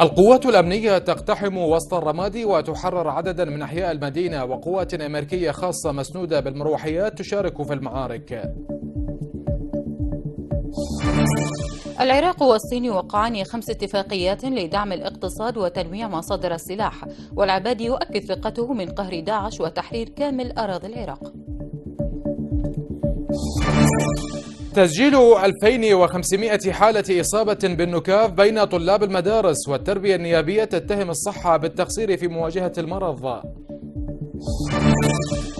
القوات الأمنية تقتحم وسط الرمادي وتحرر عددا من أحياء المدينة وقوات أمريكية خاصة مسنودة بالمروحيات تشارك في المعارك العراق والصين وقعان خمس اتفاقيات لدعم الاقتصاد وتنويع مصادر السلاح والعبادي يؤكد ثقته من قهر داعش وتحرير كامل أراضي العراق تسجيل 2500 حالة إصابة بالنكاف بين طلاب المدارس والتربية النيابية تتهم الصحة بالتقصير في مواجهة المرض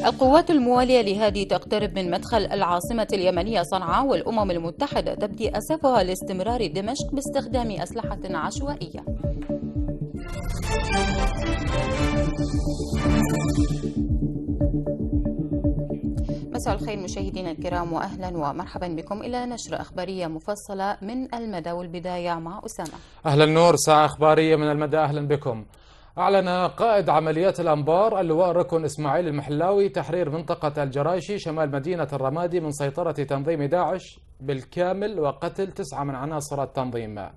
القوات الموالية لهادي تقترب من مدخل العاصمة اليمنية صنعاء والأمم المتحدة تبدي أسفها لاستمرار دمشق باستخدام أسلحة عشوائية مساء الخير مشاهدينا الكرام واهلا ومرحبا بكم الى نشره اخباريه مفصله من المدى والبدايه مع اسامه. اهلا نور ساعه اخباريه من المدى اهلا بكم. أعلن قائد عمليات الأنبار اللواء ركن إسماعيل المحلاوي تحرير منطقة الجرايشي شمال مدينة الرمادي من سيطرة تنظيم داعش بالكامل وقتل تسعة من عناصر التنظيم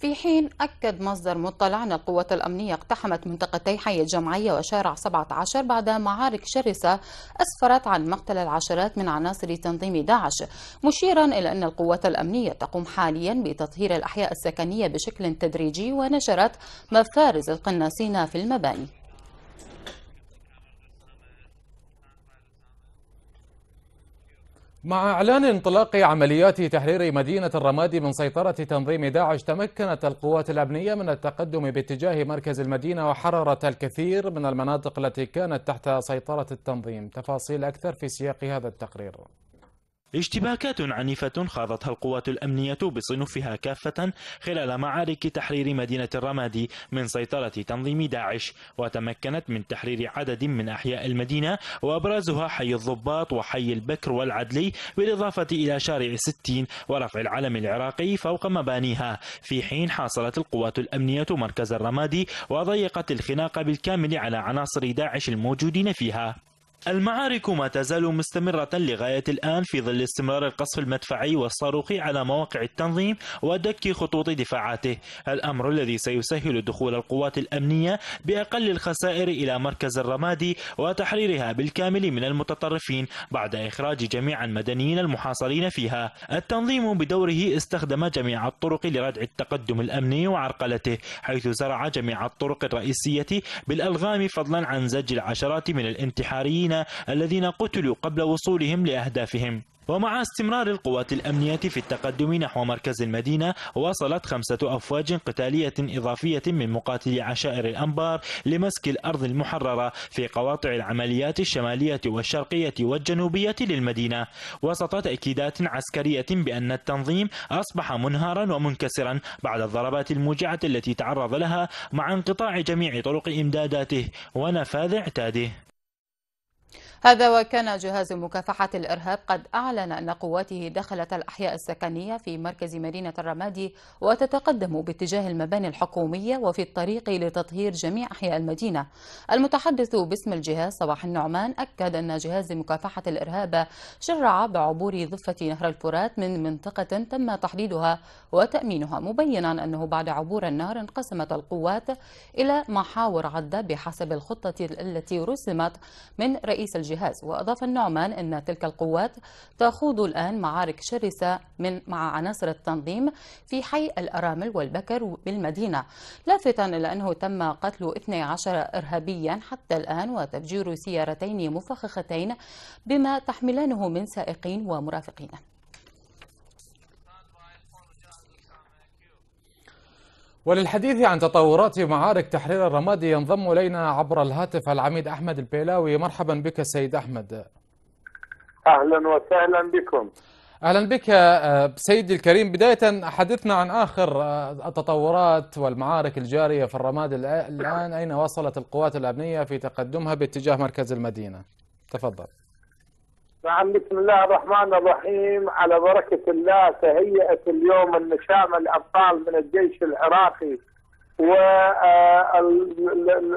في حين أكد مصدر مطلع أن القوات الأمنية اقتحمت منطقتي حي الجمعية وشارع 17 بعد معارك شرسة أسفرت عن مقتل العشرات من عناصر تنظيم داعش مشيرا إلى أن القوات الأمنية تقوم حاليا بتطهير الأحياء السكنية بشكل تدريجي ونشرت مفارز القناصين في المباني مع إعلان انطلاق عمليات تحرير مدينة الرمادي من سيطرة تنظيم داعش تمكنت القوات الأمنية من التقدم باتجاه مركز المدينة وحررت الكثير من المناطق التي كانت تحت سيطرة التنظيم تفاصيل أكثر في سياق هذا التقرير اشتباكات عنيفة خاضتها القوات الأمنية بصنوفها كافة خلال معارك تحرير مدينة الرمادي من سيطرة تنظيم داعش وتمكنت من تحرير عدد من أحياء المدينة وأبرزها حي الضباط وحي البكر والعدلي بالإضافة إلى شارع ستين ورفع العلم العراقي فوق مبانيها في حين حاصرت القوات الأمنية مركز الرمادي وضيقت الخناق بالكامل على عناصر داعش الموجودين فيها المعارك ما تزال مستمرة لغاية الآن في ظل استمرار القصف المدفعي والصاروخي على مواقع التنظيم ودك خطوط دفاعاته الأمر الذي سيسهل دخول القوات الأمنية بأقل الخسائر إلى مركز الرمادي وتحريرها بالكامل من المتطرفين بعد إخراج جميع المدنيين المحاصرين فيها التنظيم بدوره استخدم جميع الطرق لردع التقدم الأمني وعرقلته حيث زرع جميع الطرق الرئيسية بالألغام فضلا عن زج العشرات من الانتحاريين الذين قتلوا قبل وصولهم لأهدافهم ومع استمرار القوات الأمنية في التقدم نحو مركز المدينة وصلت خمسة أفواج قتالية إضافية من مقاتلي عشائر الأنبار لمسك الأرض المحررة في قواطع العمليات الشمالية والشرقية والجنوبية للمدينة وسط تأكيدات عسكرية بأن التنظيم أصبح منهارا ومنكسرا بعد الضربات الموجعة التي تعرض لها مع انقطاع جميع طرق إمداداته ونفاذ اعتاده هذا وكان جهاز مكافحة الإرهاب قد أعلن أن قواته دخلت الأحياء السكنية في مركز مدينة الرمادي وتتقدم باتجاه المباني الحكومية وفي الطريق لتطهير جميع أحياء المدينة المتحدث باسم الجهاز صباح النعمان أكد أن جهاز مكافحة الإرهاب شرع بعبور ضفة نهر الفرات من منطقة تم تحديدها وتأمينها مبينا أنه بعد عبور النهر انقسمت القوات إلى محاور عدة بحسب الخطة التي رسمت من رئيس الجهاز الجهاز وأضاف النعمان أن تلك القوات تخوض الآن معارك شرسة من مع عناصر التنظيم في حي الأرامل والبكر بالمدينة لافتا إلى أنه تم قتل 12 إرهابيا حتى الآن وتفجير سيارتين مفخختين بما تحملانه من سائقين ومرافقين وللحديث عن تطورات معارك تحرير الرمادي ينضم الينا عبر الهاتف العميد احمد البيلاوي مرحبا بك سيد احمد. اهلا وسهلا بكم. اهلا بك آه، سيدي الكريم بدايه حدثنا عن اخر آه، التطورات والمعارك الجاريه في الرمادي الان اين وصلت القوات الامنيه في تقدمها باتجاه مركز المدينه. تفضل. نعم بسم الله الرحمن الرحيم على بركة الله تهيئت اليوم النشامة الأبطال من الجيش العراقي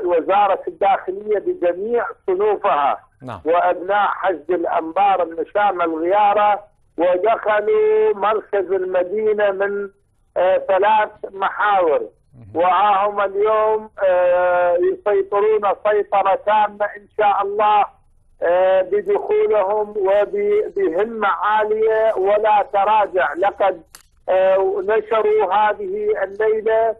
ووزارة آه، الداخلية بجميع صنوفها نعم. وأبناء حج الأنبار النشامة الغيارة ودخلوا مركز المدينة من آه، ثلاث محاور وها هم اليوم آه، يسيطرون سيطرة تامة إن شاء الله آه، بدخولهم وبهمة عالية ولا تراجع لقد آه، نشروا هذه الليلة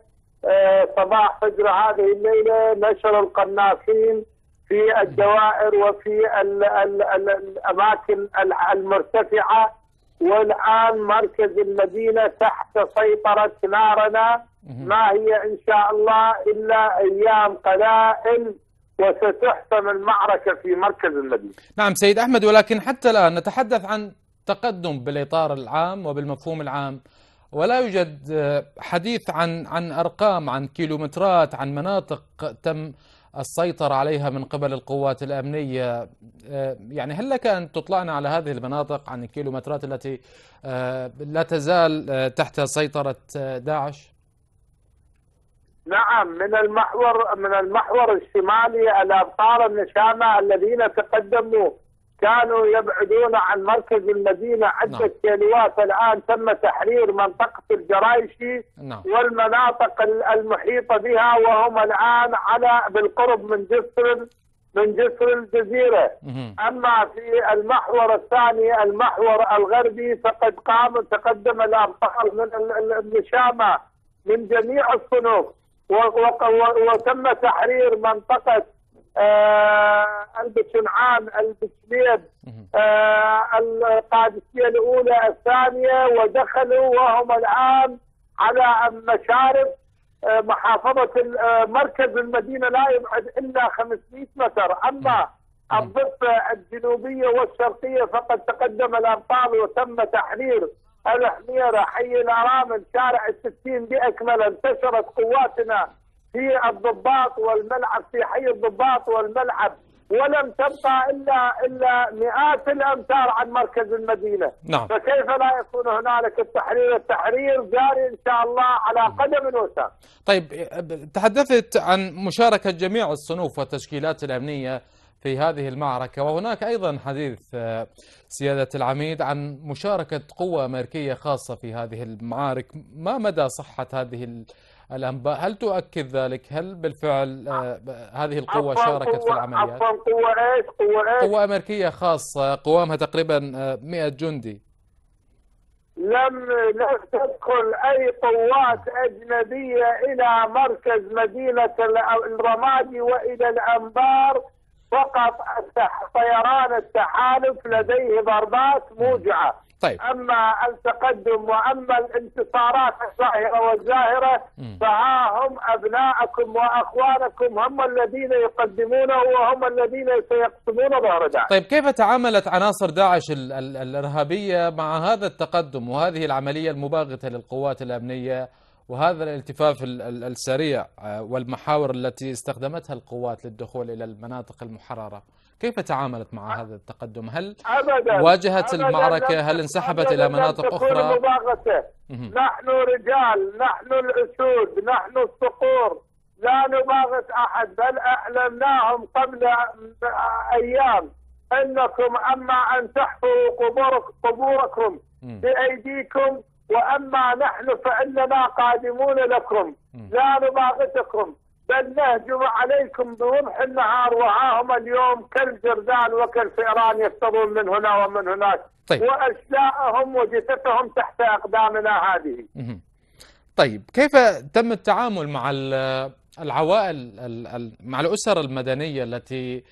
آه، صباح فجر هذه الليلة نشر القناصين في الدوائر وفي ال ال ال الأماكن المرتفعة والآن مركز المدينة تحت سيطرة نارنا ما هي إن شاء الله إلا أيام قلائل وستحسم المعركة في مركز المدينة نعم سيد أحمد ولكن حتى الآن نتحدث عن تقدم بالإطار العام وبالمفهوم العام ولا يوجد حديث عن عن أرقام عن كيلومترات عن مناطق تم السيطرة عليها من قبل القوات الأمنية يعني هل لك أن تطلعنا على هذه المناطق عن الكيلومترات التي آه، لا تزال آه، تحت سيطرة آه، داعش؟ نعم من المحور من المحور الشمالي الابطال النشامى الذين تقدموا كانوا يبعدون عن مركز المدينه عده كيلوات نعم. الان تم تحرير منطقه الجرايشي نعم. والمناطق المحيطه بها وهم الان على بالقرب من جسر من جسر الجزيره اما في المحور الثاني المحور الغربي فقد قام تقدم الابطال من النشامى من جميع الصنوف وتم تحرير منطقه آه، البشنعان البشليب آه، القادسيه الاولى الثانيه ودخلوا وهم الان على مشارف آه، محافظه مركز المدينه لا يبعد الا 500 متر اما الضفه الجنوبيه والشرقيه فقد تقدم الابطال وتم تحرير الحميرة حي الأرامل شارع الستين بأكمله انتشرت قواتنا في الضباط والملعب في حي الضباط والملعب ولم تبقى الا الا مئات الامتار عن مركز المدينه نعم. فكيف لا يكون هنالك التحرير التحرير جاري ان شاء الله على قدم وساق طيب تحدثت عن مشاركه جميع الصنوف والتشكيلات الامنيه في هذه المعركة وهناك أيضا حديث آه، سيادة العميد عن مشاركة قوة أمريكية خاصة في هذه المعارك ما مدى صحة هذه الأنباء هل تؤكد ذلك هل بالفعل آه، هذه القوة شاركت في العمليات عفوا قوة إيش قوة إيش قوة أمريكية خاصة قوامها تقريبا 100 آه، جندي لم تدخل أي قوات أجنبية إلى مركز مدينة الرمادي وإلى الأنبار فقط طيران التحالف لديه ضربات موجعه طيب. اما التقدم واما الانتصارات الظاهره والزاهره فها هم ابناءكم واخوانكم هم الذين يقدمونه وهم الذين سيقسمون ظهر داعش. طيب كيف تعاملت عناصر داعش ال ال الارهابيه مع هذا التقدم وهذه العمليه المباغته للقوات الامنيه وهذا الالتفاف السريع آه، والمحاور التي استخدمتها القوات للدخول إلى المناطق المحررة كيف تعاملت مع هذا التقدم هل أبداً واجهت أبداً المعركة هل انسحبت إلى مناطق أخرى نحن رجال نحن الأسود نحن الصقور لا نباغت أحد بل أعلمناهم قبل أيام أنكم أما أن تحفروا قبوركم بأيديكم وأما نحن فإننا قادمون لكم لا نباغتكم بل نهجم عليكم برمح النهار وعاهم اليوم كالجردان وكالفئران يفترون من هنا ومن هناك طيب. وأشلاءهم وجثتهم تحت أقدامنا هذه طيب كيف تم التعامل مع العوائل مع الأسر المدنية التي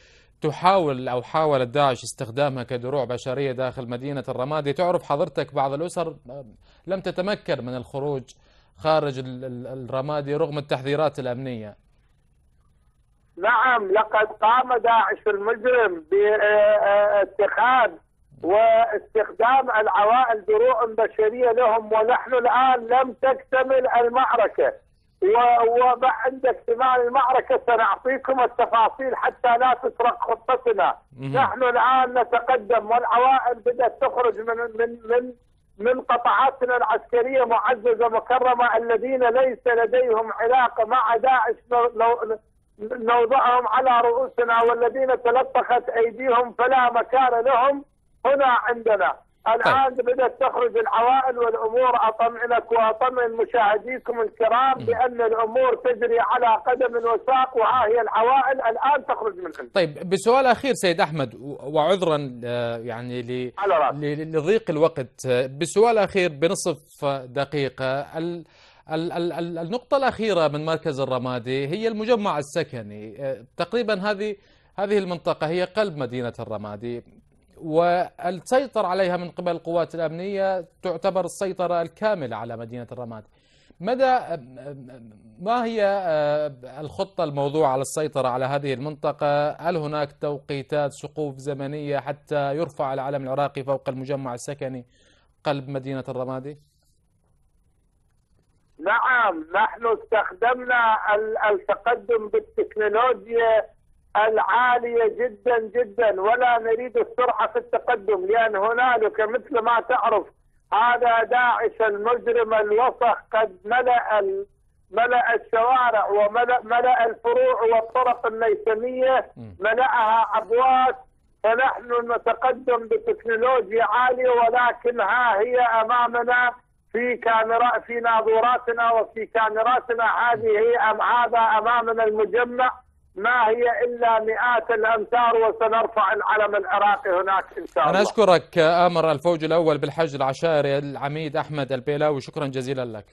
تحاول أو حاولت داعش استخدامها كدروع بشرية داخل مدينة الرمادي تعرف حضرتك بعض الأسر لم تتمكن من الخروج خارج الرمادي رغم التحذيرات الأمنية نعم لقد قام داعش المجرم باتخاذ واستخدام العوائل دروع بشرية لهم ونحن الآن لم تكتمل المعركة وبعد اكتمال المعركة سنعطيكم التفاصيل حتى لا تسرق خطتنا نحن الآن نتقدم والعوائل بدأت تخرج من من من من قطاعاتنا العسكرية معززة مكرمة الذين ليس لديهم علاقة مع داعش لو نوضعهم على رؤوسنا والذين تلطخت أيديهم فلا مكان لهم هنا عندنا طيب. الان طيب. بدات تخرج العوائل والامور اطمئنك واطمئن مشاهديكم الكرام بان الامور تجري على قدم وساق وها هي العوائل الان تخرج من الحزب. طيب بسؤال اخير سيد احمد وعذرا آه، يعني ل... لضيق الوقت آه، بسؤال اخير بنصف دقيقه ال... النقطه الاخيره من مركز الرمادي هي المجمع السكني آه، تقريبا هذه هذه المنطقه هي قلب مدينه الرمادي والسيطر عليها من قبل القوات الأمنية تعتبر السيطرة الكاملة على مدينة الرماد مدى ما هي آه، الخطة الموضوعة على السيطرة على هذه المنطقة هل هناك توقيتات سقوف زمنية حتى يرفع العلم العراقي فوق المجمع السكني قلب مدينة الرمادي نعم نحن استخدمنا التقدم بالتكنولوجيا العالية جدا جدا ولا نريد السرعة في التقدم لأن هنالك مثل ما تعرف هذا داعش المجرم الوسخ قد ملأ ملأ الشوارع وملأ ملأ الفروع والطرق الميسمية ملأها أبواب فنحن نتقدم بتكنولوجيا عالية ولكن ها هي أمامنا في كاميرا في ناظوراتنا وفي كاميراتنا هذه هي أم هذا أمامنا المجمع ما هي الا مئات الامتار وسنرفع العلم العراقي هناك ان شاء الله. انا اشكرك امر الفوج الاول بالحج العشائري العميد احمد البيلاوي شكرا جزيلا لك.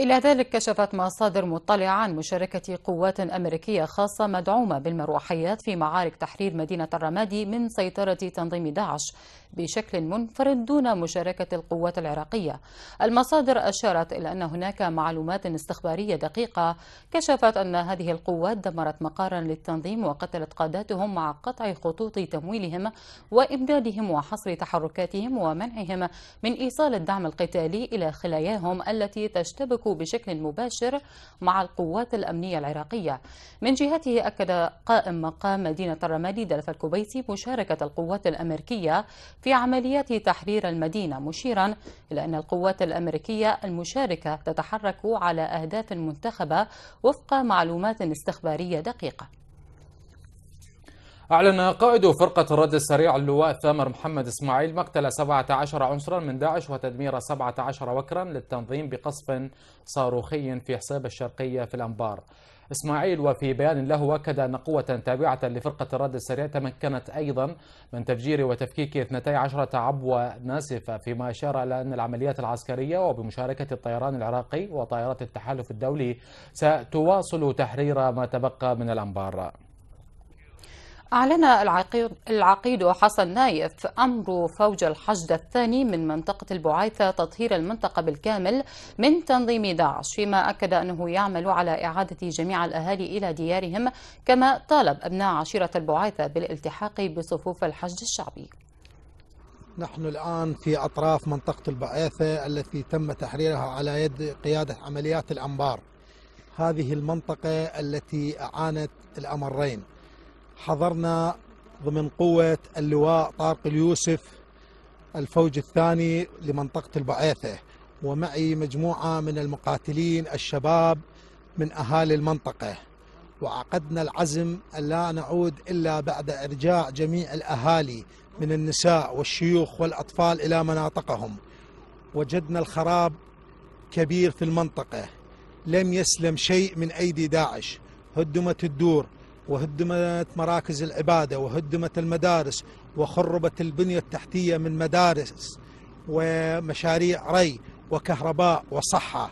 إلى ذلك كشفت مصادر مطلعة عن مشاركة قوات أمريكية خاصة مدعومة بالمروحيات في معارك تحرير مدينة الرمادي من سيطرة تنظيم داعش بشكل منفرد دون مشاركة القوات العراقية المصادر أشارت إلى أن هناك معلومات استخبارية دقيقة كشفت أن هذه القوات دمرت مقارا للتنظيم وقتلت قاداتهم مع قطع خطوط تمويلهم وإمدادهم وحصر تحركاتهم ومنعهم من إيصال الدعم القتالي إلى خلاياهم التي تشتبك بشكل مباشر مع القوات الأمنية العراقية من جهته أكد قائم مقام مدينة الرمادي دلف الكوبيتي مشاركة القوات الأمريكية في عمليات تحرير المدينة مشيرا إلى أن القوات الأمريكية المشاركة تتحرك على أهداف منتخبة وفق معلومات استخبارية دقيقة أعلن قائد فرقة الرد السريع اللواء الثامر محمد إسماعيل مقتل 17 عنصرا من داعش وتدمير 17 وكرا للتنظيم بقصف صاروخي في حساب الشرقية في الأنبار إسماعيل وفي بيان له أكد أن قوة تابعة لفرقة الرد السريع تمكنت أيضا من تفجير وتفكيك 12 عبوة ناسفة فيما أشار إلى أن العمليات العسكرية وبمشاركة الطيران العراقي وطائرات التحالف الدولي ستواصل تحرير ما تبقى من الأنبار أعلن العقيد حسن نايف أمر فوج الحشد الثاني من منطقة البعيثة تطهير المنطقة بالكامل من تنظيم داعش فيما أكد أنه يعمل على إعادة جميع الأهالي إلى ديارهم كما طالب أبناء عشيرة البعيثة بالالتحاق بصفوف الحشد الشعبي نحن الآن في أطراف منطقة البعيثة التي تم تحريرها على يد قيادة عمليات الأنبار هذه المنطقة التي أعانت الأمرين حضرنا ضمن قوة اللواء طارق اليوسف الفوج الثاني لمنطقة البعيثة ومعي مجموعة من المقاتلين الشباب من أهالي المنطقة وعقدنا العزم ألا نعود إلا بعد إرجاع جميع الأهالي من النساء والشيوخ والأطفال إلى مناطقهم وجدنا الخراب كبير في المنطقة لم يسلم شيء من أيدي داعش هدمت الدور وهدمت مراكز العبادة وهدمت المدارس وخربت البنية التحتية من مدارس ومشاريع ري وكهرباء وصحة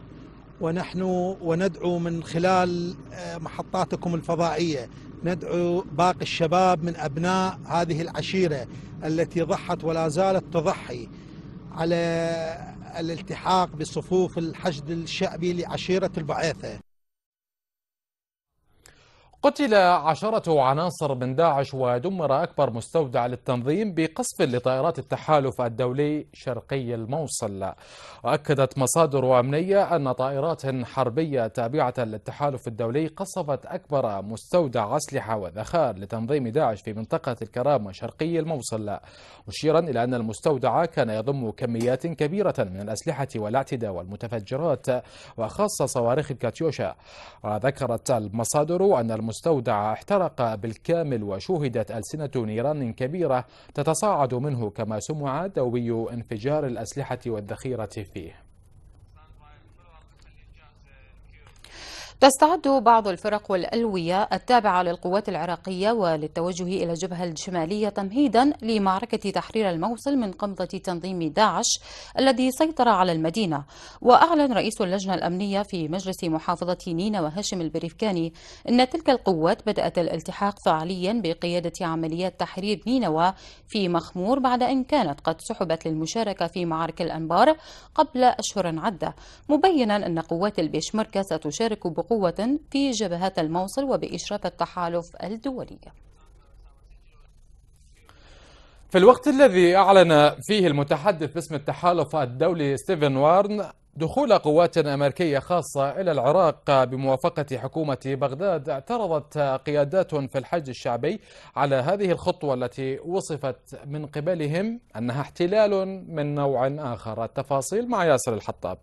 ونحن وندعو من خلال آه، محطاتكم الفضائية ندعو باقي الشباب من أبناء هذه العشيرة التي ضحت ولا زالت تضحي على الالتحاق بصفوف الحشد الشعبي لعشيرة البعيثة قتل عشرة عناصر من داعش ودمر أكبر مستودع للتنظيم بقصف لطائرات التحالف الدولي شرقي الموصل وأكدت مصادر أمنية أن طائرات حربية تابعة للتحالف الدولي قصفت أكبر مستودع أسلحة وذخائر لتنظيم داعش في منطقة الكرامة شرقي الموصل مشيرا إلى أن المستودع كان يضم كميات كبيرة من الأسلحة والاعتداء والمتفجرات وخاصة صواريخ الكاتيوشا وذكرت المصادر أن المستودع احترق بالكامل وشوهدت ألسنة نيران كبيرة تتصاعد منه كما سمع دوي انفجار الأسلحة والذخيرة فيه تستعد بعض الفرق والألوية التابعة للقوات العراقية وللتوجه إلى الجبهة الشمالية تمهيدا لمعركة تحرير الموصل من قبضة تنظيم داعش الذي سيطر على المدينة وأعلن رئيس اللجنة الأمنية في مجلس محافظة نينا وهاشم البريفكاني أن تلك القوات بدأت الالتحاق فعليا بقيادة عمليات تحرير نينوى في مخمور بعد أن كانت قد سحبت للمشاركة في معارك الأنبار قبل أشهر عدة مبينا أن قوات البيشمركة ستشارك بقوة في جبهات الموصل وبإشراف التحالف الدولي في الوقت الذي أعلن فيه المتحدث باسم التحالف الدولي ستيفن وارن دخول قوات أمريكية خاصة إلى العراق بموافقة حكومة بغداد اعترضت قيادات في الحج الشعبي على هذه الخطوة التي وصفت من قبلهم أنها احتلال من نوع آخر التفاصيل مع ياسر الحطاب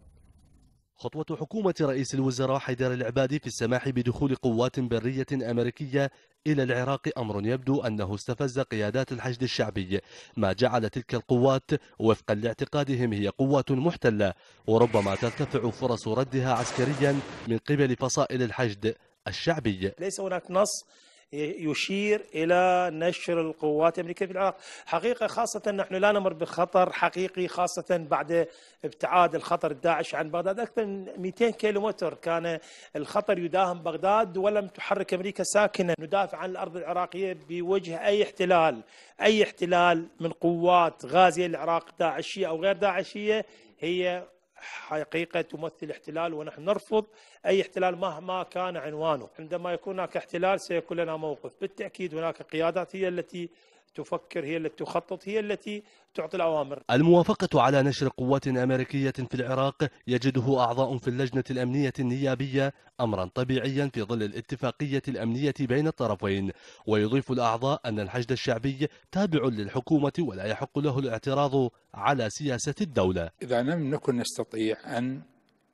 خطوة حكومة رئيس الوزراء حيدر العبادي في السماح بدخول قوات برية أمريكية إلى العراق أمر يبدو أنه استفز قيادات الحشد الشعبي ما جعل تلك القوات وفقا لاعتقادهم هي قوات محتلة وربما ترتفع فرص ردها عسكريا من قبل فصائل الحشد الشعبي ليس هناك نص يشير إلى نشر القوات الأمريكية في العراق حقيقة خاصة نحن لا نمر بخطر حقيقي خاصة بعد ابتعاد الخطر الداعش عن بغداد أكثر من 200 كيلومتر كان الخطر يداهم بغداد ولم تحرك أمريكا ساكنه ندافع عن الأرض العراقية بوجه أي احتلال أي احتلال من قوات غازية العراق داعشية أو غير داعشية هي حقيقة تمثل احتلال ونحن نرفض أي احتلال مهما كان عنوانه عندما يكون هناك احتلال سيكون لنا موقف بالتأكيد هناك قيادات هي التي تفكر هي التي تخطط هي التي تعطي الأوامر الموافقة على نشر قوات أمريكية في العراق يجده أعضاء في اللجنة الأمنية النيابية أمرا طبيعيا في ظل الاتفاقية الأمنية بين الطرفين ويضيف الأعضاء أن الحشد الشعبي تابع للحكومة ولا يحق له الاعتراض على سياسة الدولة إذا لم نكن نستطيع أن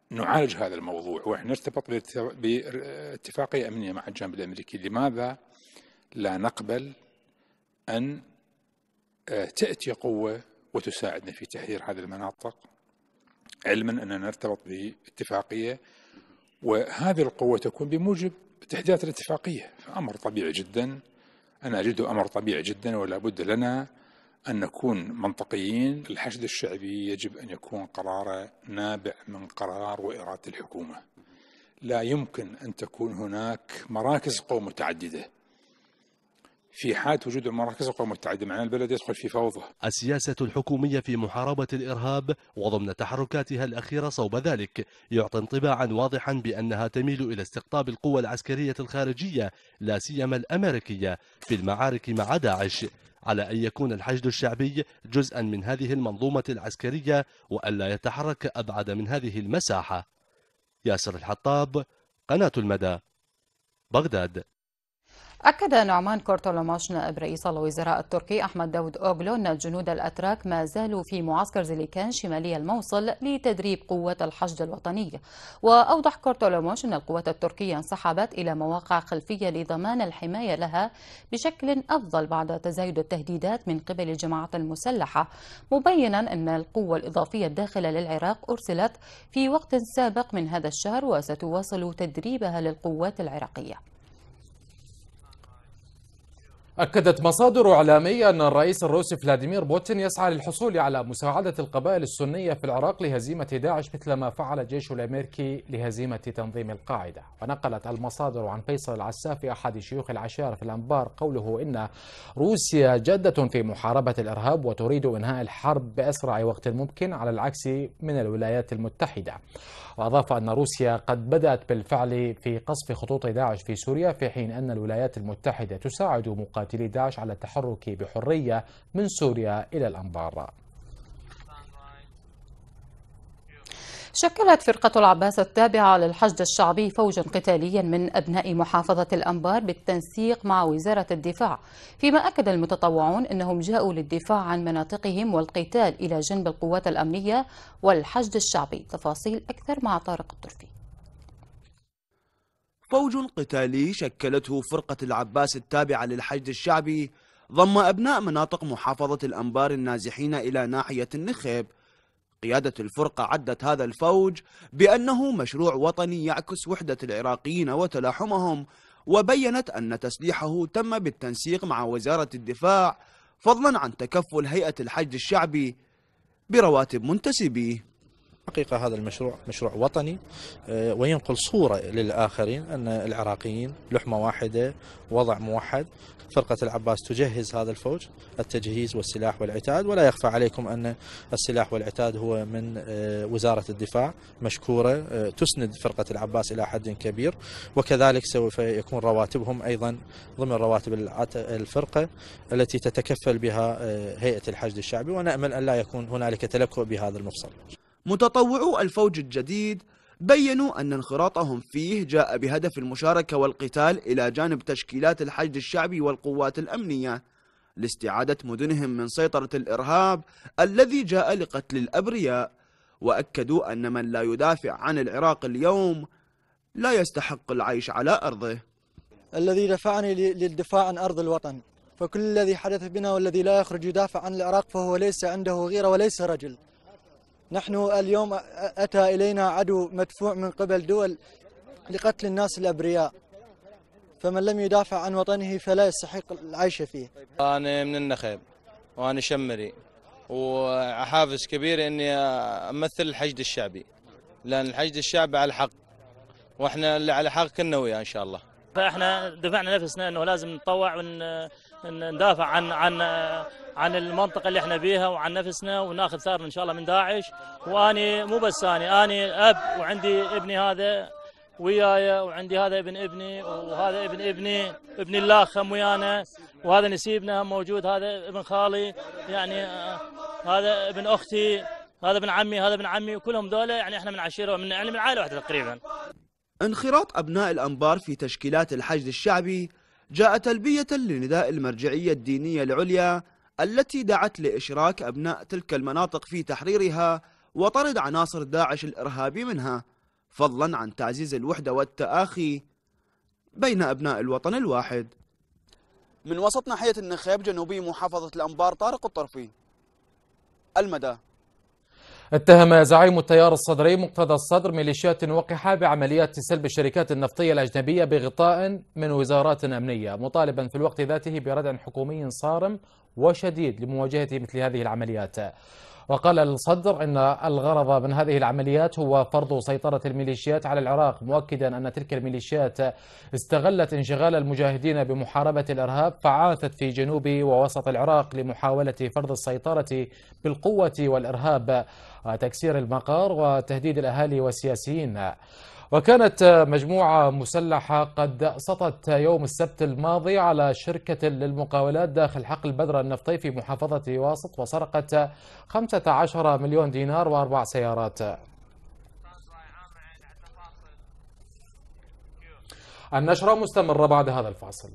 نعالج هذا الموضوع ونرتبط باتفاقية أمنية مع الجانب الأمريكي لماذا لا نقبل أن آه، تأتي قوة وتساعدنا في تحرير هذه المناطق علما أننا نرتبط باتفاقية وهذه القوة تكون بموجب تحديات الاتفاقية فأمر طبيعي جدا أنا أجده أمر طبيعي جدا ولا بد لنا أن نكون منطقيين الحشد الشعبي يجب أن يكون قراره نابع من قرار وإرادة الحكومة لا يمكن أن تكون هناك مراكز قوة متعددة في حالة وجود مراكز القوى المتحدة معناه البلد يدخل في فوضى السياسة الحكومية في محاربة الإرهاب وضمن تحركاتها الأخيرة صوب ذلك يعطي انطباعا واضحا بأنها تميل إلى استقطاب القوى العسكرية الخارجية لا سيما الأمريكية في المعارك مع داعش على أن يكون الحشد الشعبي جزءا من هذه المنظومة العسكرية وألا يتحرك أبعد من هذه المساحة ياسر الحطاب قناة المدى بغداد أكد نعمان كورتولوماش نائب رئيس الوزراء التركي أحمد داود أوغلو أن الجنود الأتراك ما زالوا في معسكر زليكان شمالي الموصل لتدريب قوة الحشد الوطني وأوضح كورتولوماش أن القوات التركية انسحبت إلى مواقع خلفية لضمان الحماية لها بشكل أفضل بعد تزايد التهديدات من قبل الجماعات المسلحة مبينا أن القوة الإضافية الداخلة للعراق أرسلت في وقت سابق من هذا الشهر وستواصل تدريبها للقوات العراقية أكدت مصادر إعلامية أن الرئيس الروسي فلاديمير بوتين يسعى للحصول على مساعدة القبائل السنية في العراق لهزيمة داعش مثلما فعل الجيش الأمريكي لهزيمة تنظيم القاعدة ونقلت المصادر عن فيصل العسافي أحد شيوخ العشائر في الأنبار قوله إن روسيا جادة في محاربة الإرهاب وتريد إنهاء الحرب بأسرع وقت ممكن على العكس من الولايات المتحدة وأضاف أن روسيا قد بدأت بالفعل في قصف خطوط داعش في سوريا في حين أن الولايات المتحدة تساعد مقاتلين لداعش على التحرك بحرية من سوريا إلى الأنبار شكلت فرقة العباس التابعة للحشد الشعبي فوجا قتاليا من أبناء محافظة الأنبار بالتنسيق مع وزارة الدفاع فيما أكد المتطوعون أنهم جاءوا للدفاع عن مناطقهم والقتال إلى جنب القوات الأمنية والحشد الشعبي تفاصيل أكثر مع طارق الطرفي فوج قتالي شكلته فرقة العباس التابعة للحشد الشعبي ضم أبناء مناطق محافظة الأنبار النازحين إلى ناحية النخب قيادة الفرقة عدت هذا الفوج بأنه مشروع وطني يعكس وحدة العراقيين وتلاحمهم وبينت أن تسليحه تم بالتنسيق مع وزارة الدفاع فضلا عن تكفل هيئة الحشد الشعبي برواتب منتسبيه حقيقة هذا المشروع مشروع وطني آه، وينقل صورة للآخرين أن العراقيين لحمة واحدة وضع موحد فرقة العباس تجهز هذا الفوج التجهيز والسلاح والعتاد ولا يخفى عليكم أن السلاح والعتاد هو من آه، وزارة الدفاع مشكورة آه، تسند فرقة العباس إلى حد كبير وكذلك سوف يكون رواتبهم أيضا ضمن رواتب الفرقة التي تتكفل بها هيئة الحشد الشعبي ونأمل أن لا يكون هنالك تلكؤ بهذا المفصل متطوعو الفوج الجديد بينوا أن انخراطهم فيه جاء بهدف المشاركة والقتال إلى جانب تشكيلات الحشد الشعبي والقوات الأمنية لاستعادة مدنهم من سيطرة الإرهاب الذي جاء لقتل الأبرياء وأكدوا أن من لا يدافع عن العراق اليوم لا يستحق العيش على أرضه الذي دفعني للدفاع عن أرض الوطن فكل الذي حدث بنا والذي لا يخرج يدافع عن العراق فهو ليس عنده غيرة وليس رجل نحن اليوم أتى إلينا عدو مدفوع من قبل دول لقتل الناس الأبرياء فمن لم يدافع عن وطنه فلا يستحق العيش فيه أنا من النخب وأنا شمري وحافز كبير أني أمثل الحشد الشعبي لأن الحشد الشعبي على حق وإحنا اللي على حق كنا وياه إن شاء الله فإحنا دفعنا نفسنا أنه لازم نتطوع ون... ندافع عن عن عن المنطقه اللي احنا بيها وعن نفسنا وناخذ ثارنا ان شاء الله من داعش واني مو بس اني اني اب وعندي ابني هذا وياي وعندي هذا ابن ابني وهذا ابن ابني ابن الله خم ويانا وهذا نسيبنا هم موجود هذا ابن خالي يعني هذا ابن اختي هذا ابن عمي هذا ابن عمي كلهم دولة يعني احنا من عشيره من يعني من عائله واحده تقريبا انخراط ابناء الانبار في تشكيلات الحشد الشعبي جاء تلبية لنداء المرجعية الدينية العليا التي دعت لإشراك أبناء تلك المناطق في تحريرها وطرد عناصر داعش الإرهابي منها فضلا عن تعزيز الوحدة والتآخي بين أبناء الوطن الواحد من وسط ناحية النخيب جنوبي محافظة الأنبار طارق الطرفي المدى اتهم زعيم التيار الصدري مقتدى الصدر ميليشيات وقحة بعمليات سلب الشركات النفطية الأجنبية بغطاء من وزارات أمنية مطالبا في الوقت ذاته بردع حكومي صارم وشديد لمواجهة مثل هذه العمليات وقال الصدر أن الغرض من هذه العمليات هو فرض سيطرة الميليشيات على العراق مؤكدا أن تلك الميليشيات استغلت انشغال المجاهدين بمحاربة الإرهاب فعاثت في جنوب ووسط العراق لمحاولة فرض السيطرة بالقوة والإرهاب وتكسير المقار وتهديد الأهالي والسياسيين وكانت مجموعة مسلحة قد سطت يوم السبت الماضي على شركة للمقاولات داخل حقل بدر النفطي في محافظة واسط وسرقت 15 مليون دينار وأربع سيارات النشرة مستمرة بعد هذا الفاصل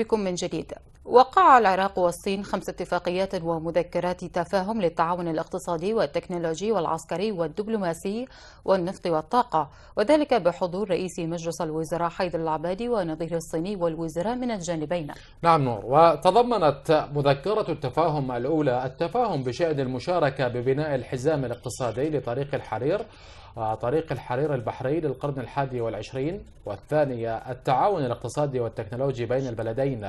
بكم من جديد وقع العراق والصين خمس اتفاقيات ومذكرات تفاهم للتعاون الاقتصادي والتكنولوجي والعسكري والدبلوماسي والنفط والطاقة وذلك بحضور رئيس مجلس الوزراء حيدر العبادي ونظير الصيني والوزراء من الجانبين نعم نور وتضمنت مذكرة التفاهم الأولى التفاهم بشأن المشاركة ببناء الحزام الاقتصادي لطريق الحرير آه، طريق الحرير البحري للقرن الحادي والعشرين والثانية التعاون الاقتصادي والتكنولوجي بين البلدين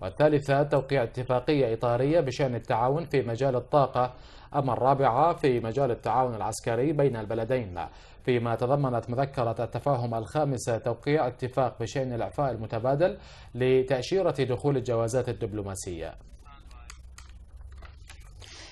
والثالثة توقيع اتفاقية إطارية بشأن التعاون في مجال الطاقة أما الرابعة في مجال التعاون العسكري بين البلدين فيما تضمنت مذكرة التفاهم الخامسة توقيع اتفاق بشأن الإعفاء المتبادل لتأشيرة دخول الجوازات الدبلوماسية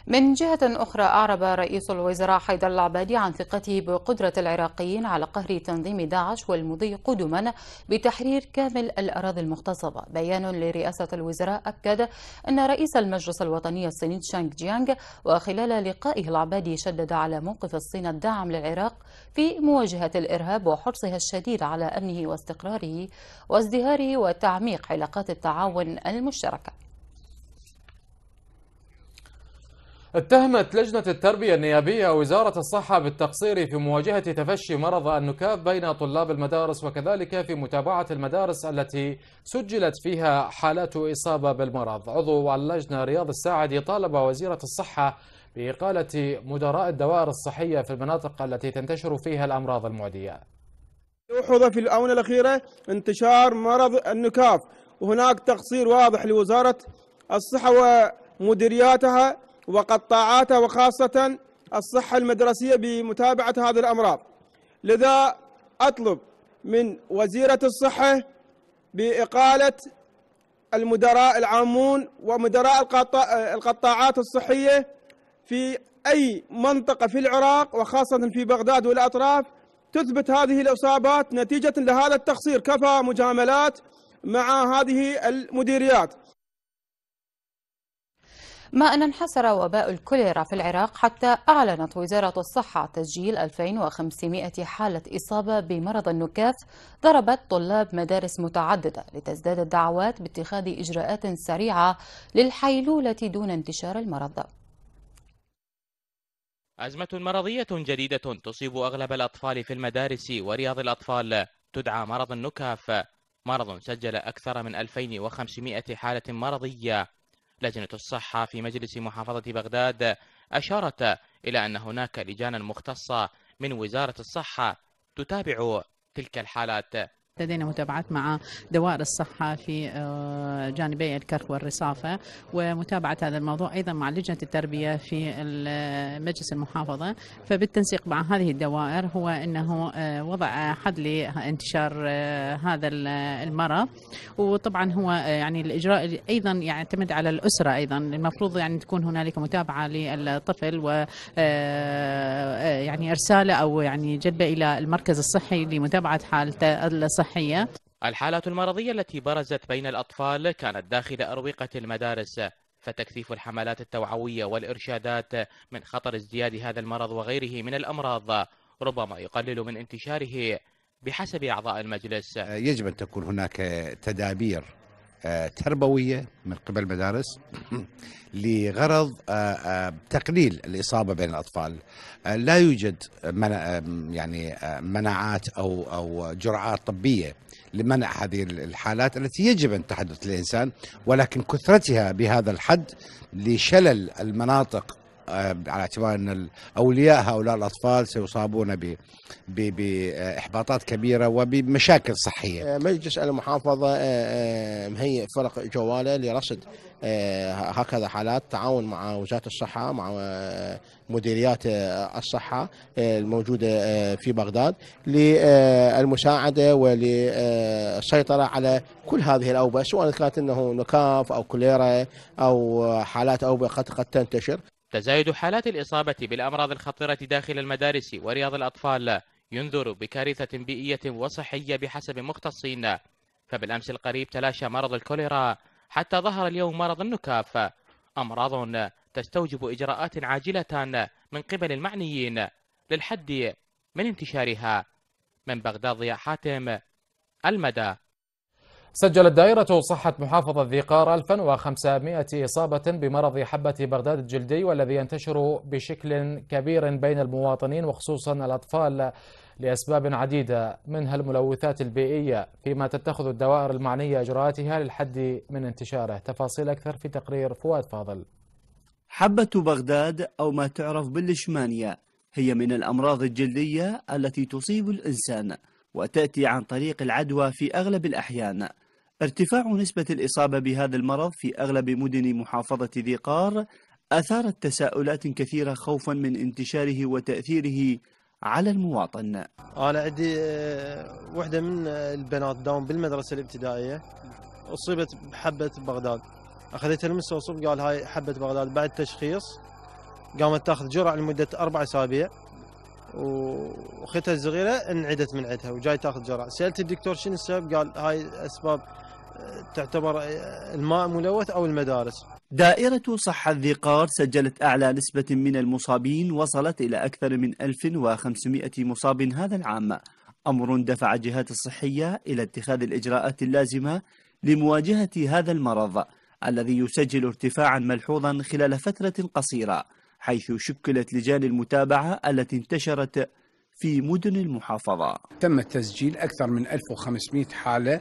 من جهة أخرى أعرب رئيس الوزراء حيدر العبادي عن ثقته بقدرة العراقيين على قهر تنظيم داعش والمضي قدما بتحرير كامل الأراضي المغتصبة بيان لرئاسة الوزراء أكد أن رئيس المجلس الوطني الصيني تشانغ جيانغ وخلال لقائه العبادي شدد على موقف الصين الداعم للعراق في مواجهة الإرهاب وحرصها الشديد على أمنه واستقراره وازدهاره وتعميق علاقات التعاون المشتركه اتهمت لجنة التربية النيابية وزارة الصحة بالتقصير في مواجهة تفشي مرض النكاف بين طلاب المدارس وكذلك في متابعة المدارس التي سجلت فيها حالات إصابة بالمرض عضو اللجنة رياض الساعدي طالب وزيرة الصحة بإقالة مدراء الدوائر الصحية في المناطق التي تنتشر فيها الأمراض المعدية لوحظ في الآونة الأخيرة انتشار مرض النكاف وهناك تقصير واضح لوزارة الصحة ومديرياتها وقطاعاتها وخاصة الصحة المدرسية بمتابعة هذه الأمراض لذا أطلب من وزيرة الصحة بإقالة المدراء العامون ومدراء القطاعات الصحية في أي منطقة في العراق وخاصة في بغداد والأطراف تثبت هذه الإصابات نتيجة لهذا التقصير كفى مجاملات مع هذه المديريات ما أن انحسر وباء الكوليرا في العراق حتى أعلنت وزارة الصحة تسجيل 2500 حالة إصابة بمرض النكاف ضربت طلاب مدارس متعددة لتزداد الدعوات باتخاذ إجراءات سريعة للحيلولة دون انتشار المرض أزمة مرضية جديدة تصيب أغلب الأطفال في المدارس ورياض الأطفال تدعى مرض النكاف مرض سجل أكثر من 2500 حالة مرضية لجنة الصحة في مجلس محافظة بغداد أشارت إلى أن هناك لجانا مختصة من وزارة الصحة تتابع تلك الحالات لدينا متابعات مع دوائر الصحة في آه، جانبي الكرك والرصافة ومتابعة هذا الموضوع أيضا مع لجنة التربية في مجلس المحافظة فبالتنسيق مع هذه الدوائر هو أنه آه، وضع حد لانتشار آه، هذا المرض وطبعا هو يعني الإجراء أيضا يعتمد على الأسرة أيضا المفروض يعني تكون هنالك متابعة للطفل و يعني إرساله أو يعني جلبه إلى المركز الصحي لمتابعة حالته الصحية الصحية الحالات المرضية التي برزت بين الأطفال كانت داخل أروقة المدارس فتكثيف الحملات التوعوية والإرشادات من خطر ازدياد هذا المرض وغيره من الأمراض ربما يقلل من انتشاره بحسب أعضاء المجلس يجب أن تكون هناك تدابير تربوية من قبل المدارس لغرض آه، آه، تقليل الإصابة بين الأطفال آه، لا يوجد منع يعني مناعات أو أو جرعات طبية لمنع هذه الحالات التي يجب أن تحدث للإنسان ولكن كثرتها بهذا الحد لشلل المناطق آه، على اعتبار ان اولياء هؤلاء الاطفال سيصابون باحباطات آه، كبيره وبمشاكل صحيه. آه، مجلس المحافظه مهيئ فرق جواله لرصد هكذا حالات تعاون مع وزاره الصحه مع مديريات الصحه الموجوده في بغداد للمساعده وللسيطره على كل هذه الاوبئه سواء كانت انه نكاف او كوليرا او حالات اوبئه قد قد تنتشر. تزايد حالات الإصابة بالأمراض الخطيرة داخل المدارس ورياض الأطفال ينذر بكارثة بيئية وصحية بحسب مختصين فبالأمس القريب تلاشى مرض الكوليرا حتى ظهر اليوم مرض النكاف أمراض تستوجب إجراءات عاجلة من قبل المعنيين للحد من انتشارها من بغداد ضياء حاتم المدى سجلت دائرة صحة محافظة ذي قار 1500 إصابة بمرض حبة بغداد الجلدي والذي ينتشر بشكل كبير بين المواطنين وخصوصا الأطفال لأسباب عديدة منها الملوثات البيئية فيما تتخذ الدوائر المعنية إجراءاتها للحد من انتشاره تفاصيل أكثر في تقرير فؤاد فاضل حبة بغداد أو ما تعرف باللشمانيا هي من الأمراض الجلدية التي تصيب الإنسان وتأتي عن طريق العدوى في أغلب الأحيان ارتفاع نسبة الإصابة بهذا المرض في أغلب مدن محافظة ذي قار أثارت تساؤلات كثيرة خوفا من انتشاره وتأثيره على المواطن أنا عندي آه، وحدة من آه، البنات داوم بالمدرسة الابتدائية أصيبت بحبة بغداد أخذتها المستوصف قال هاي حبة بغداد بعد تشخيص قامت تاخذ جرعة لمدة أربع أسابيع واختها الصغيرة انعدت من عندها وجاي تاخذ جرعة سألت الدكتور شنو السبب قال هاي أسباب تعتبر آه، الماء ملوث أو المدارس دائرة صحة الذقار سجلت أعلى نسبة من المصابين وصلت إلى أكثر من 1500 مصاب هذا العام أمر دفع الجهات الصحية إلى اتخاذ الإجراءات اللازمة لمواجهة هذا المرض الذي يسجل ارتفاعا ملحوظا خلال فترة قصيرة حيث شكلت لجان المتابعة التي انتشرت في مدن المحافظة تم تسجيل أكثر من 1500 حالة